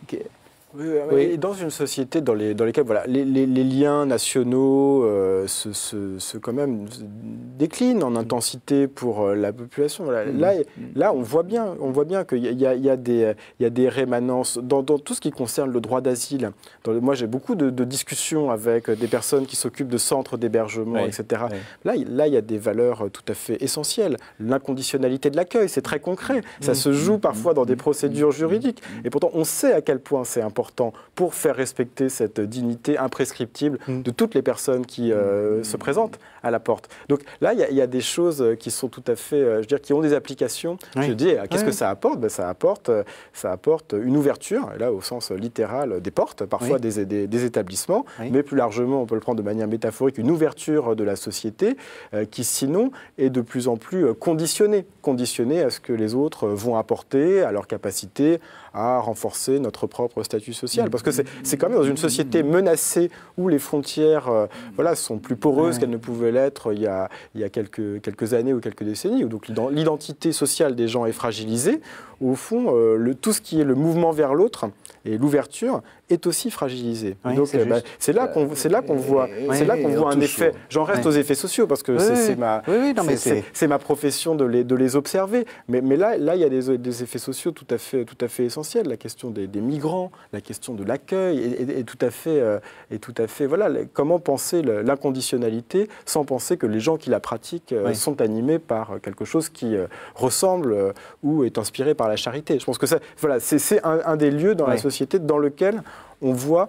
Oui, dans une société dans, les, dans lesquelles voilà, les, les, liens nationaux euh, se, se, quand même déclinent en mm. intensité pour euh, la population, mm. là, mm. là, on voit bien, on voit bien qu'il y, y a, des, il y a des rémanences dans, tout ce qui concerne le droit d'asile. Moi, j'ai beaucoup de, discussions avec euh, des personnes qui s'occupent de centres d'hébergement, etc. Là, là, il y a des valeurs tout à fait essentielles. L'inconditionnalité de l'accueil, c'est très concret. Ça se joue parfois dans des procédures juridiques. Et pourtant, on sait à quel point c'est important pour faire respecter cette dignité imprescriptible mm. de toutes les personnes qui euh, se présentent à la porte. Donc là, il y, a des choses qui sont tout à fait, euh, je veux dire, qui ont des applications. Je dis, euh, qu'est-ce que ça apporte ben, ça apporte, ça apporte une ouverture, là au sens littéral des portes, parfois des, établissements, mais plus largement, on peut le prendre de manière métaphorique, une ouverture de la société qui sinon est de plus en plus conditionnée, conditionnée à ce que les autres vont apporter, à leur capacité, à renforcer notre propre statut social. Parce que c'est quand même dans une société mm. menacée où les frontières euh, mm. voilà, sont plus poreuses qu'elles ne pouvaient l'être il y a, il y a quelques, quelques années ou quelques décennies, où donc l'identité sociale des gens est fragilisée, au fond, euh, le, tout ce qui est le mouvement vers l'autre et l'ouverture est aussi fragilisé. Donc euh, bah, c'est là qu'on voit, c'est là qu'on euh, voit un effet. J'en reste aux effets sociaux parce que c'est ma, ma profession de les, de les observer. Mais, mais là, là, il y a des, effets sociaux tout à fait, tout à fait essentiels. La question des, migrants, la question de l'accueil est, tout à fait, tout à fait. Voilà, comment penser l'inconditionnalité sans penser que les gens qui la pratiquent sont animés par quelque chose qui ressemble ou est inspiré par charité. Je pense que ça, voilà, c'est un, des lieux dans la société dans lequel on voit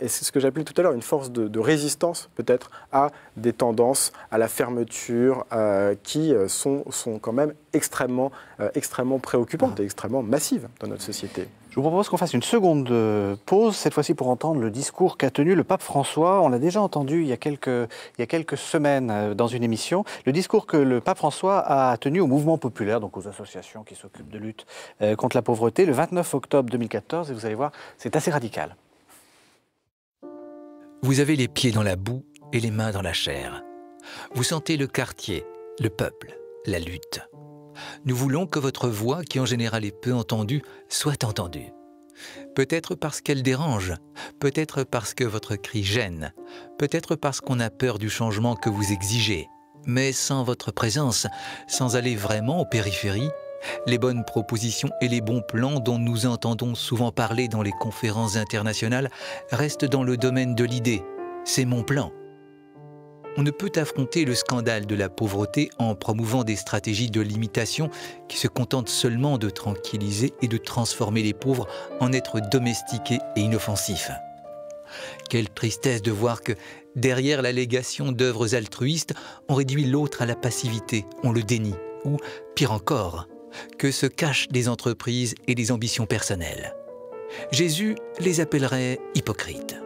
et c'est ce que j'appelais tout à l'heure, une force de, résistance peut-être à des tendances, à la fermeture, euh, qui euh, sont, quand même extrêmement, euh, extrêmement préoccupantes ah. et extrêmement massives dans notre société. Je vous propose qu'on fasse une seconde pause, cette fois-ci pour entendre le discours qu'a tenu le pape François. On l'a déjà entendu il y, a quelques, il y a quelques semaines dans une émission. Le discours que le pape François a tenu au mouvement populaire, donc aux associations qui s'occupent de lutte contre la pauvreté, le 29 octobre 2014. Et vous allez voir, c'est assez radical. Vous avez les pieds dans la boue et les mains dans la chair. Vous sentez le quartier, le peuple, la lutte. Nous voulons que votre voix, qui en général est peu entendue, soit entendue. Peut-être parce qu'elle dérange, peut-être parce que votre cri gêne, peut-être parce qu'on a peur du changement que vous exigez. Mais sans votre présence, sans aller vraiment aux périphéries, les bonnes propositions et les bons plans dont nous entendons souvent parler dans les conférences internationales restent dans le domaine de l'idée. C'est mon plan. On ne peut affronter le scandale de la pauvreté en promouvant des stratégies de limitation qui se contentent seulement de tranquilliser et de transformer les pauvres en êtres domestiqués et inoffensifs. Quelle tristesse de voir que, derrière l'allégation d'œuvres altruistes, on réduit l'autre à la passivité, on le dénie, ou, pire encore, que se cachent des entreprises et des ambitions personnelles. Jésus les appellerait hypocrites.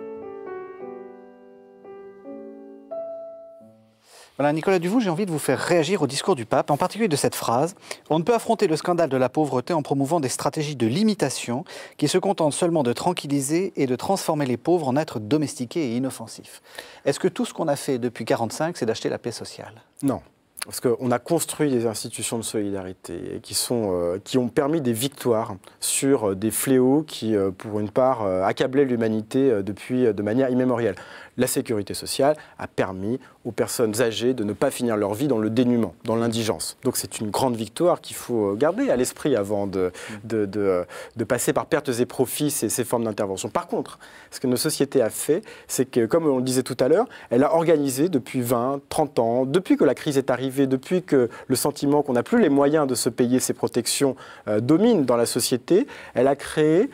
Voilà, Nicolas Duvaux, j'ai envie de vous faire réagir au discours du pape, en particulier de cette phrase On ne peut affronter le scandale de la pauvreté en promouvant des stratégies de limitation qui se contentent seulement de tranquilliser et de transformer les pauvres en êtres domestiqués et inoffensifs. Est-ce que tout ce qu'on a fait depuis 1945, c'est d'acheter la paix sociale Non parce qu'on a construit des institutions de solidarité qui, sont, euh, qui ont permis des victoires sur euh, des fléaux qui, euh, pour une part, accablaient l'humanité depuis de manière immémoriale la sécurité sociale a permis aux personnes âgées de ne pas finir leur vie dans le dénuement, dans l'indigence. Donc c'est une grande victoire qu'il faut euh, garder à l'esprit avant de, euh, de, passer par pertes et profits ces, ces formes d'intervention. Par contre, ce que nos sociétés a fait, c'est que, comme on le disait tout à l'heure, elle a organisé depuis 20, 30 ans, depuis que la crise est arrivée, depuis que le sentiment qu'on n'a plus les moyens de se payer ces protections euh, domine dans la société, elle a créé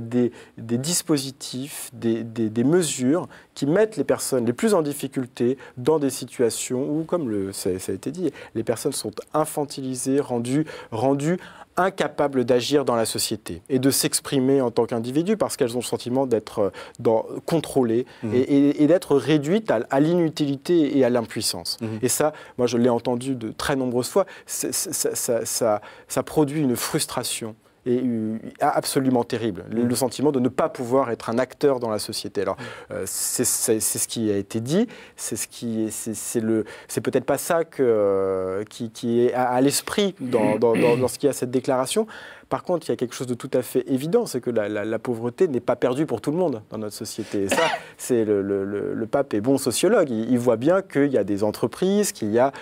des, dispositifs, des, des mesures qui, mettent les personnes les plus en difficulté dans des situations où, comme ça, a été dit, les personnes sont infantilisées, rendues, rendues incapables d'agir dans la société et de s'exprimer en tant qu'individu parce qu'elles ont le sentiment d'être euh, contrôlées mmh. et, d'être réduites à, l'inutilité et à l'impuissance. Mmh. Et ça, moi je l'ai entendu de très nombreuses fois, ça, produit une frustration et absolument terrible. Le, mm. sentiment de ne pas pouvoir être un acteur dans la société. Alors, mm. euh, c'est ce qui a été dit, c'est ce qui, c'est peut-être pas ça que, euh, qui, qui, est à, l'esprit mm. dans, ce qui y a cette déclaration, par contre, il y a quelque chose de tout à fait évident, c'est que la, pauvreté n'est pas perdue pour tout le monde dans notre société. ça, <laughs> c'est le, pape est bon sociologue. Il, voit bien qu'il y a des entreprises, qu'il y a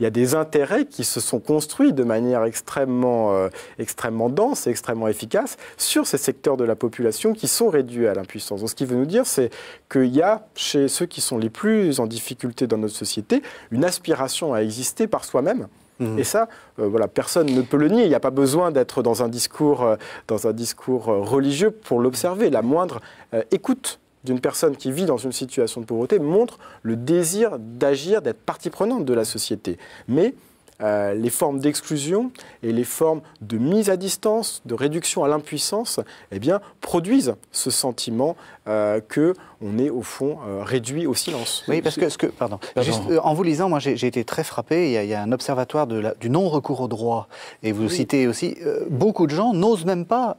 des intérêts qui se sont construits de manière euh, extrêmement, dense et extrêmement efficace sur ces secteurs de la population qui sont réduits à l'impuissance. Donc, ce qu'il veut nous dire, c'est qu'il y a chez ceux qui sont les plus en difficulté dans notre société une aspiration à exister par soi-même. Mhm. Et ça, euh, voilà, personne ne peut le nier. Il n'y a pas besoin d'être dans un discours, euh, euh, religieux pour l'observer. La moindre écoute d'une personne qui vit dans une situation de pauvreté montre le désir d'agir, d'être partie prenante de la société. Mais les formes d'exclusion et les formes de mise à distance, de réduction à l'impuissance, eh produisent ce sentiment qu'on euh, que on est au fond euh, réduit au silence. Oui, parce que, ce que pardon, Juste, euh, en vous lisant, moi j'ai été très frappé. Il y a, un observatoire de du non-recours au droit, et vous citez aussi beaucoup de gens n'osent même pas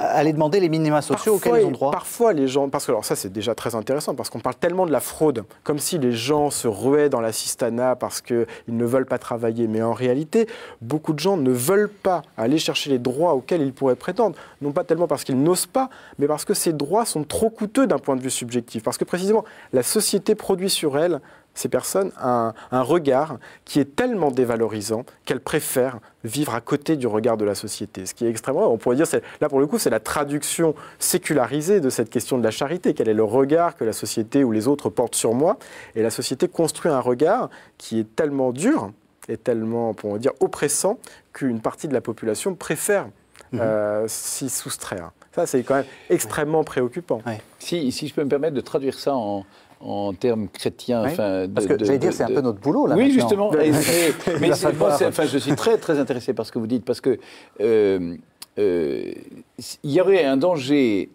aller demander les minima sociaux auxquels ils ont droit. Parfois, les gens, parce que alors ça c'est déjà très intéressant, parce qu'on parle tellement de la fraude, comme si les gens se ruaient dans la cistana parce qu'ils ne veulent pas travailler, mais en réalité, beaucoup de gens ne veulent pas aller chercher les droits auxquels ils pourraient prétendre, non pas tellement parce qu'ils n'osent pas, mais parce que ces droits sont trop coûteux d'un point de vue subjectif, parce que précisément, la société produit sur elle ces personnes un, regard qui est tellement dévalorisant qu'elles préfèrent vivre à côté du regard de la société. Ce qui est extrêmement, on pourrait dire, là pour le coup, c'est la traduction sécularisée de cette question de la charité. Quel est le regard que la société ou les autres portent sur moi Et la société construit un regard qui est tellement dur, et tellement, pour dire, oppressant qu'une partie de la population préfère euh, mhm. s'y soustraire. Hein. Ça, c'est quand même extrêmement préoccupant. Si, si je peux me permettre de traduire ça en, en termes chrétiens. parce que j'allais dire, c'est un peu notre boulot là. Oui, justement. mais <laughs> enfin, je suis très très intéressé par ce que vous dites parce que. Euh, euh, il y aurait un danger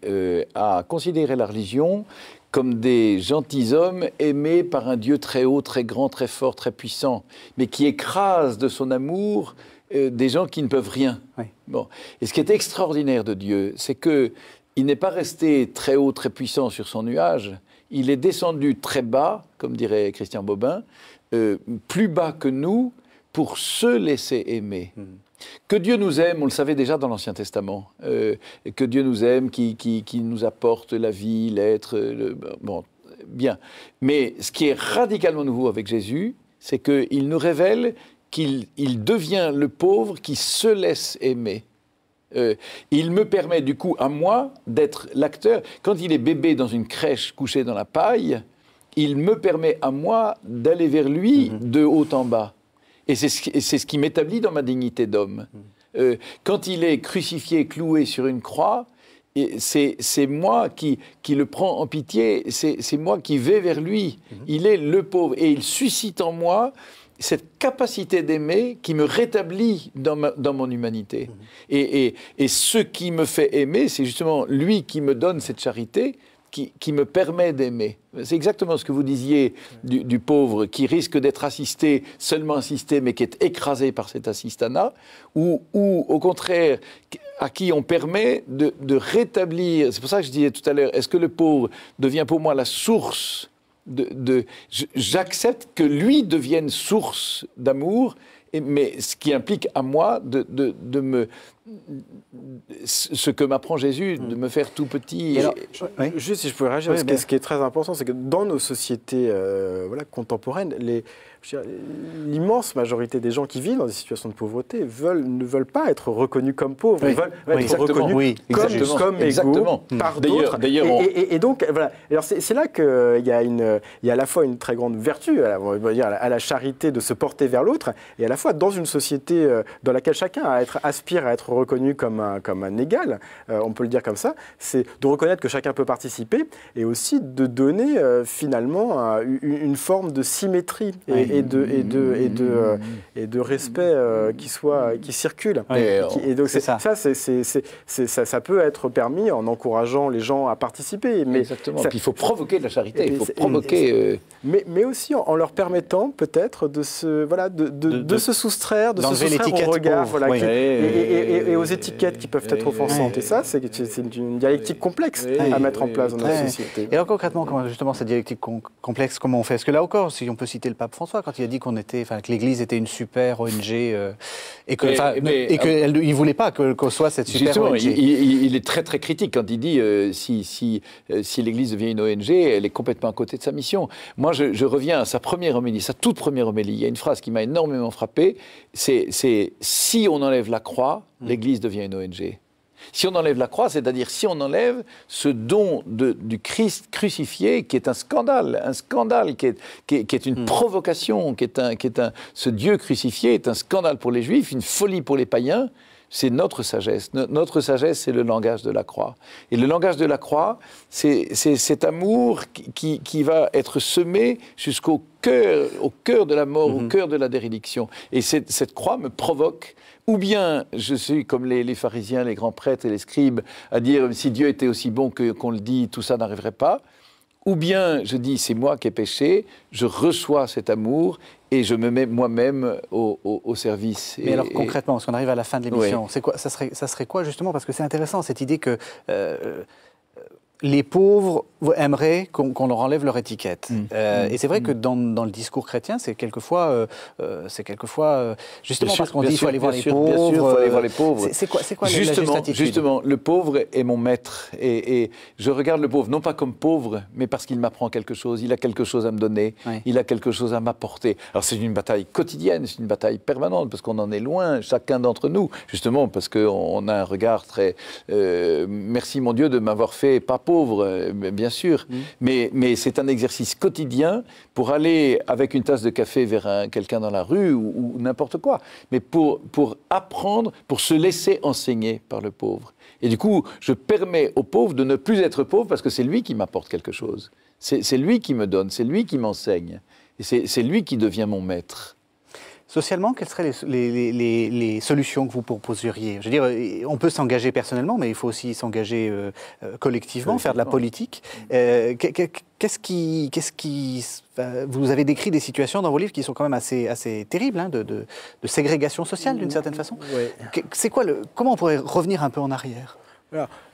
à considérer la religion comme des gentilshommes aimés par un Dieu très haut, très grand, très fort, très puissant, mais qui écrase de son amour euh, des gens qui ne peuvent rien. Bon. Et ce qui est extraordinaire de Dieu, c'est que il n'est pas resté très haut, très puissant sur son nuage. Il est descendu très bas, comme dirait Christian Bobin, euh, plus bas que nous, pour se laisser aimer. Hmm. Que Dieu nous aime, on le savait déjà dans l'Ancien Testament, euh, que Dieu nous aime, qui, nous apporte la vie, l'être, bon, bien. Mais ce qui est radicalement nouveau avec Jésus, c'est qu'il nous révèle qu'il il devient le pauvre qui se laisse aimer. Euh, il me permet du coup à moi d'être l'acteur. Quand il est bébé dans une crèche couché dans la paille, il me permet à moi d'aller vers lui mhm. de haut en bas. Et c'est ce, ce, qui m'établit dans ma dignité d'homme. Mhm. Euh, quand il est crucifié, cloué sur une croix, c'est moi qui, qui, le prends en pitié, c'est moi qui vais vers lui. Mhm. Il est le pauvre et il suscite en moi cette capacité d'aimer qui me rétablit dans, mon humanité. Mhm. Et, ce qui me fait aimer, c'est justement lui qui me donne cette charité. Qui, me permet d'aimer. C'est exactement ce que vous disiez du, pauvre qui risque d'être assisté, seulement assisté, mais qui est écrasé par cet assistana, ou, au contraire, à qui on permet de, de rétablir. C'est pour ça que je disais tout à l'heure, est-ce que le pauvre devient pour moi la source de, j'accepte que lui devienne source d'amour, mais ce qui implique à moi de, me ce que m'apprend Jésus, hmm. de me faire tout petit. Juste si je pouvais réagir, parce que ce qui est très important, c'est que dans nos sociétés euh, voilà, contemporaines, les, L'immense majorité des gens qui vivent dans des situations de pauvreté veulent, ne veulent pas être reconnus comme pauvres, oui. veulent être reconnus comme, exactement, comme exactement. égaux par d'autres. Et, et, donc, voilà. c'est là qu'il euh, y, a une, y a à la fois une très grande vertu, à la, va dire, à la charité de se porter vers l'autre, et à la fois dans une société euh, dans laquelle chacun à être, aspire à être reconnu comme un, comme un égal, euh, on peut le dire comme ça, c'est de reconnaître que chacun peut participer et aussi de donner finalement une, forme de symétrie et, et de, et de, et de, euh, et de respect euh, qui, soit, qui circule. et, donc c'est ça. Ça, ça, ça, peut être permis en encourageant les gens à participer. Mais Exactement. puis il faut provoquer de la charité. Il faut provoquer. Euh, mais, mais aussi en, leur permettant peut-être de se, voilà, de, de, de, se soustraire, de se soustraire au regard, voilà, et, aux étiquettes qui peuvent être offensantes. Et ça, c'est une dialectique complexe à mettre en place dans la société. Et alors concrètement, comment, justement, cette dialectique complexe, comment on fait est-ce que là encore, si on peut citer le pape François, quand il a dit qu'on était, enfin, que l'Église était une super ONG euh, et que, ne euh, il voulait pas que qu'on soit cette super ONG. Il, est très très critique quand il dit euh, si si l'Église devient une ONG, elle est complètement à côté de sa mission. Moi, je, reviens à sa première homélie, sa toute première homélie. Il y a une phrase qui m'a énormément frappé. c'est si on enlève la croix, hmm. l'Église devient une ONG. Si on enlève la croix, c'est-à-dire si on enlève ce don du Christ crucifié, qui est un scandale, un scandale, qui est, une hmm. provocation, qui est ce Dieu crucifié est un scandale pour les Juifs, une folie pour les païens, c'est notre sagesse. Notre sagesse, c'est le langage de la croix. Et le langage de la croix, c'est cet amour qui, va être semé jusqu'au cœur, au cœur de la mort, au hmm. cœur de la dérédiction. Et cette croix me provoque ou bien je suis comme les, pharisiens, les grands prêtres et les scribes, à dire si Dieu était aussi bon qu'on le dit, tout ça n'arriverait pas, ou bien je dis c'est moi qui ai péché, je reçois cet amour et je me mets moi-même au, service. Mais alors concrètement, parce qu'on arrive à la fin de l'émission, c'est quoi ça serait, ça serait quoi justement Parce que c'est intéressant cette idée que euh, les pauvres aimeraient qu'on leur enlève leur étiquette. Mm. Euh, et c'est vrai mm. que dans, le discours chrétien, c'est quelquefois, euh, euh, c'est quelquefois justement parce qu'on dit il faut aller voir les pauvres. C'est quoi, quoi justement, Justement, le pauvre est mon maître. Et, je regarde le pauvre, non pas comme pauvre, mais parce qu'il m'apprend quelque chose, il a quelque chose à me donner, il a quelque chose à m'apporter. Alors c'est une bataille quotidienne, c'est une bataille permanente, parce qu'on en est loin, chacun d'entre nous, justement, parce qu'on a un regard très... merci mon Dieu de m'avoir fait pas Pauvre, euh, bien sûr, mm. mais, c'est un exercice quotidien pour aller avec une tasse de café vers quelqu'un dans la rue ou, n'importe quoi, mais pour, pour apprendre, pour se laisser enseigner par le pauvre. Et du coup, je permets au pauvre de ne plus être pauvre parce que c'est lui qui m'apporte quelque chose. C'est lui qui me donne, c'est lui qui m'enseigne. Et c'est lui qui devient mon maître. Socialement, quelles seraient les, solutions que vous proposeriez Je veux dire, on peut s'engager personnellement, mais il faut aussi s'engager euh, euh, collectivement, faire de la politique. Euh, qu'est-ce qui, vous avez décrit des situations dans vos livres qui sont quand même assez, assez terribles, hein, de, ségrégation sociale d'une certaine mmh, façon. C'est quoi le, comment on pourrait revenir un peu en arrière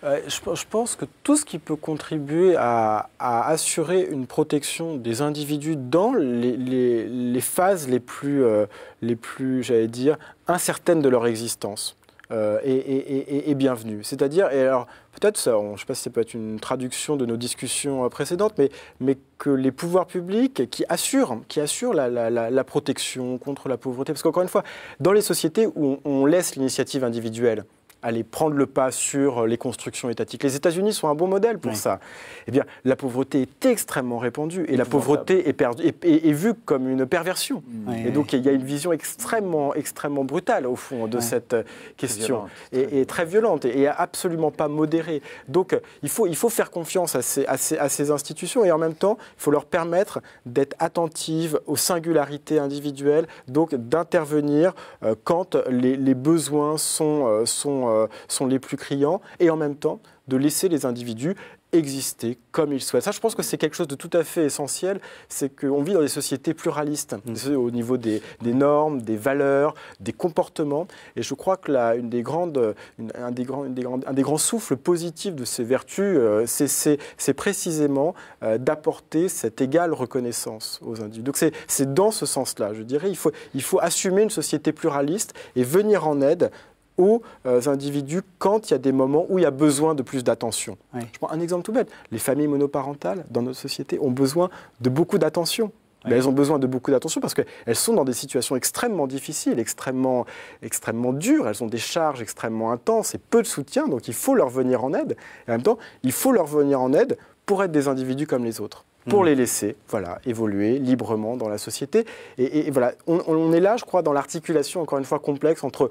euh, je, pense que tout ce qui peut contribuer à, assurer une protection des individus dans les, phases les plus, euh, les plus j'allais dire, incertaines de leur existence. est, euh, bienvenu. bienvenue. C'est-à-dire, et alors peut-être ça, je ne sais pas si ça peut être une traduction de nos discussions précédentes, mais, que les pouvoirs publics qui assurent, qui assurent la, protection contre la pauvreté, parce qu'encore une fois, dans les sociétés où on laisse l'initiative individuelle, aller prendre le pas sur les constructions étatiques. Les États-Unis sont un bon modèle pour ça. Eh bien, la pauvreté est extrêmement répandue et la pauvreté est, vue comme une perversion. Mm. Et donc, il y a une vision extrêmement, extrêmement brutale, au fond, de cette euh, question. et, très violente et, absolument pas modérée. Donc, il faut, il faut faire confiance à ces, à, ces, institutions et en même temps, il faut leur permettre d'être attentives aux singularités individuelles, donc d'intervenir euh, quand les, les besoins sont, euh, sont euh, sont, les plus criants, et en même temps de laisser les individus exister comme ils souhaitent. Ça, je pense que c'est quelque chose de tout à fait essentiel, c'est qu'on vit dans des sociétés pluralistes mm. au niveau des, normes, des valeurs, des comportements, et je crois que là, une des grandes, un, des grands, un, des grands, souffles positifs de ces vertus, euh, c'est précisément euh, d'apporter cette égale reconnaissance aux individus. Donc c'est dans ce sens-là, je dirais, il faut, il faut assumer une société pluraliste et venir en aide aux euh, individus quand il y a des moments où il y a besoin de plus d'attention. Je prends un exemple tout bête. Les familles monoparentales dans notre société ont besoin de beaucoup d'attention. elles ont besoin de beaucoup d'attention parce qu'elles sont dans des situations extrêmement difficiles, extrêmement, extrêmement dures. Elles ont des charges extrêmement intenses et peu de soutien. Donc il faut leur venir en aide. Et en même temps, il faut leur venir en aide pour être des individus comme les autres, pour mm. les laisser voilà, évoluer librement dans la société. Et, voilà, on, on, est là, je crois, dans l'articulation, encore une fois, complexe entre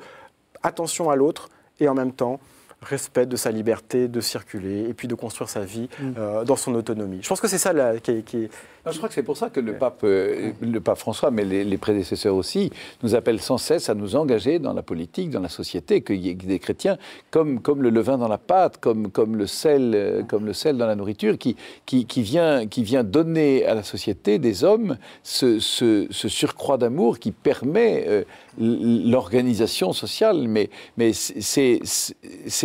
attention à l'autre et en même temps respect de sa liberté de circuler et puis de construire sa vie mm. euh, dans son autonomie. Je pense que c'est ça qui, qui je crois que c'est pour ça que le pape, euh, le pape François, mais les, prédécesseurs aussi, nous appellent sans cesse à nous engager dans la politique, dans la société, que y des chrétiens comme, comme le levain dans la pâte, comme, comme, le, sel, euh, comme le sel dans la nourriture, qui, qui, qui vient, qui vient donner à la société des hommes ce, ce, surcroît d'amour qui permet l'organisation sociale. Mais, mais c'est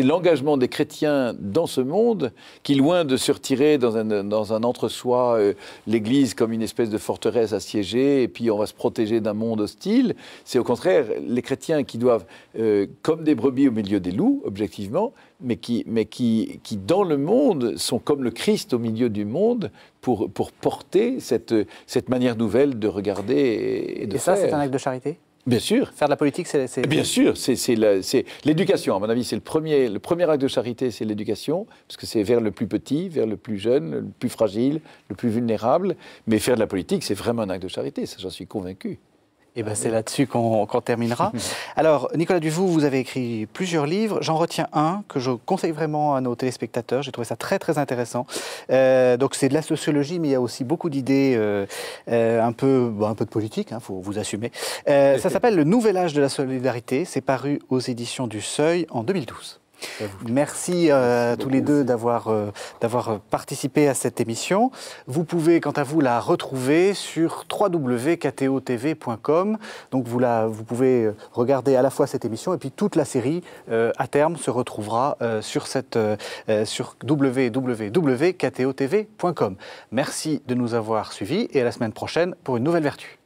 c'est l'engagement des chrétiens dans ce monde qui, loin de se retirer dans un, dans entre-soi, euh, l'Église comme une espèce de forteresse assiégée, et puis on va se protéger d'un monde hostile, c'est au contraire les chrétiens qui doivent, euh, comme des brebis au milieu des loups, objectivement, mais, qui, mais qui, qui, dans le monde, sont comme le Christ au milieu du monde pour, pour porter cette, cette manière nouvelle de regarder et, de de et ça, c'est un acte de charité Bien sûr. Faire de la politique, c'est. Bien sûr, c'est l'éducation. À mon avis, c'est le premier, le premier acte de charité, c'est l'éducation, parce que c'est vers le plus petit, vers le plus jeune, le plus fragile, le plus vulnérable. Mais faire de la politique, c'est vraiment un acte de charité, ça, j'en suis convaincu. Et eh ben, c'est là-dessus qu'on terminera. <laughs> Alors, Nicolas Duvoux, vous avez écrit plusieurs livres. J'en retiens un que je conseille vraiment à nos téléspectateurs. J'ai trouvé ça très, très intéressant. Euh, donc, c'est de la sociologie, mais il y a aussi beaucoup d'idées, euh, euh, un, peu, un peu de politique, il hein, faut vous assumer. ça <laughs> s'appelle Le Nouvel Âge de la Solidarité. C'est paru aux éditions du Seuil en 2012. Merci à euh, tous les deux euh, d'avoir participé à cette émission. Vous pouvez, quant à vous, la retrouver sur www.ktotv.com. Donc vous, la, vous pouvez regarder à la fois cette émission et puis toute la série euh, à terme se retrouvera sur, cette, sur www.ktotv.com. Merci de nous avoir suivis et à la semaine prochaine pour une nouvelle vertu.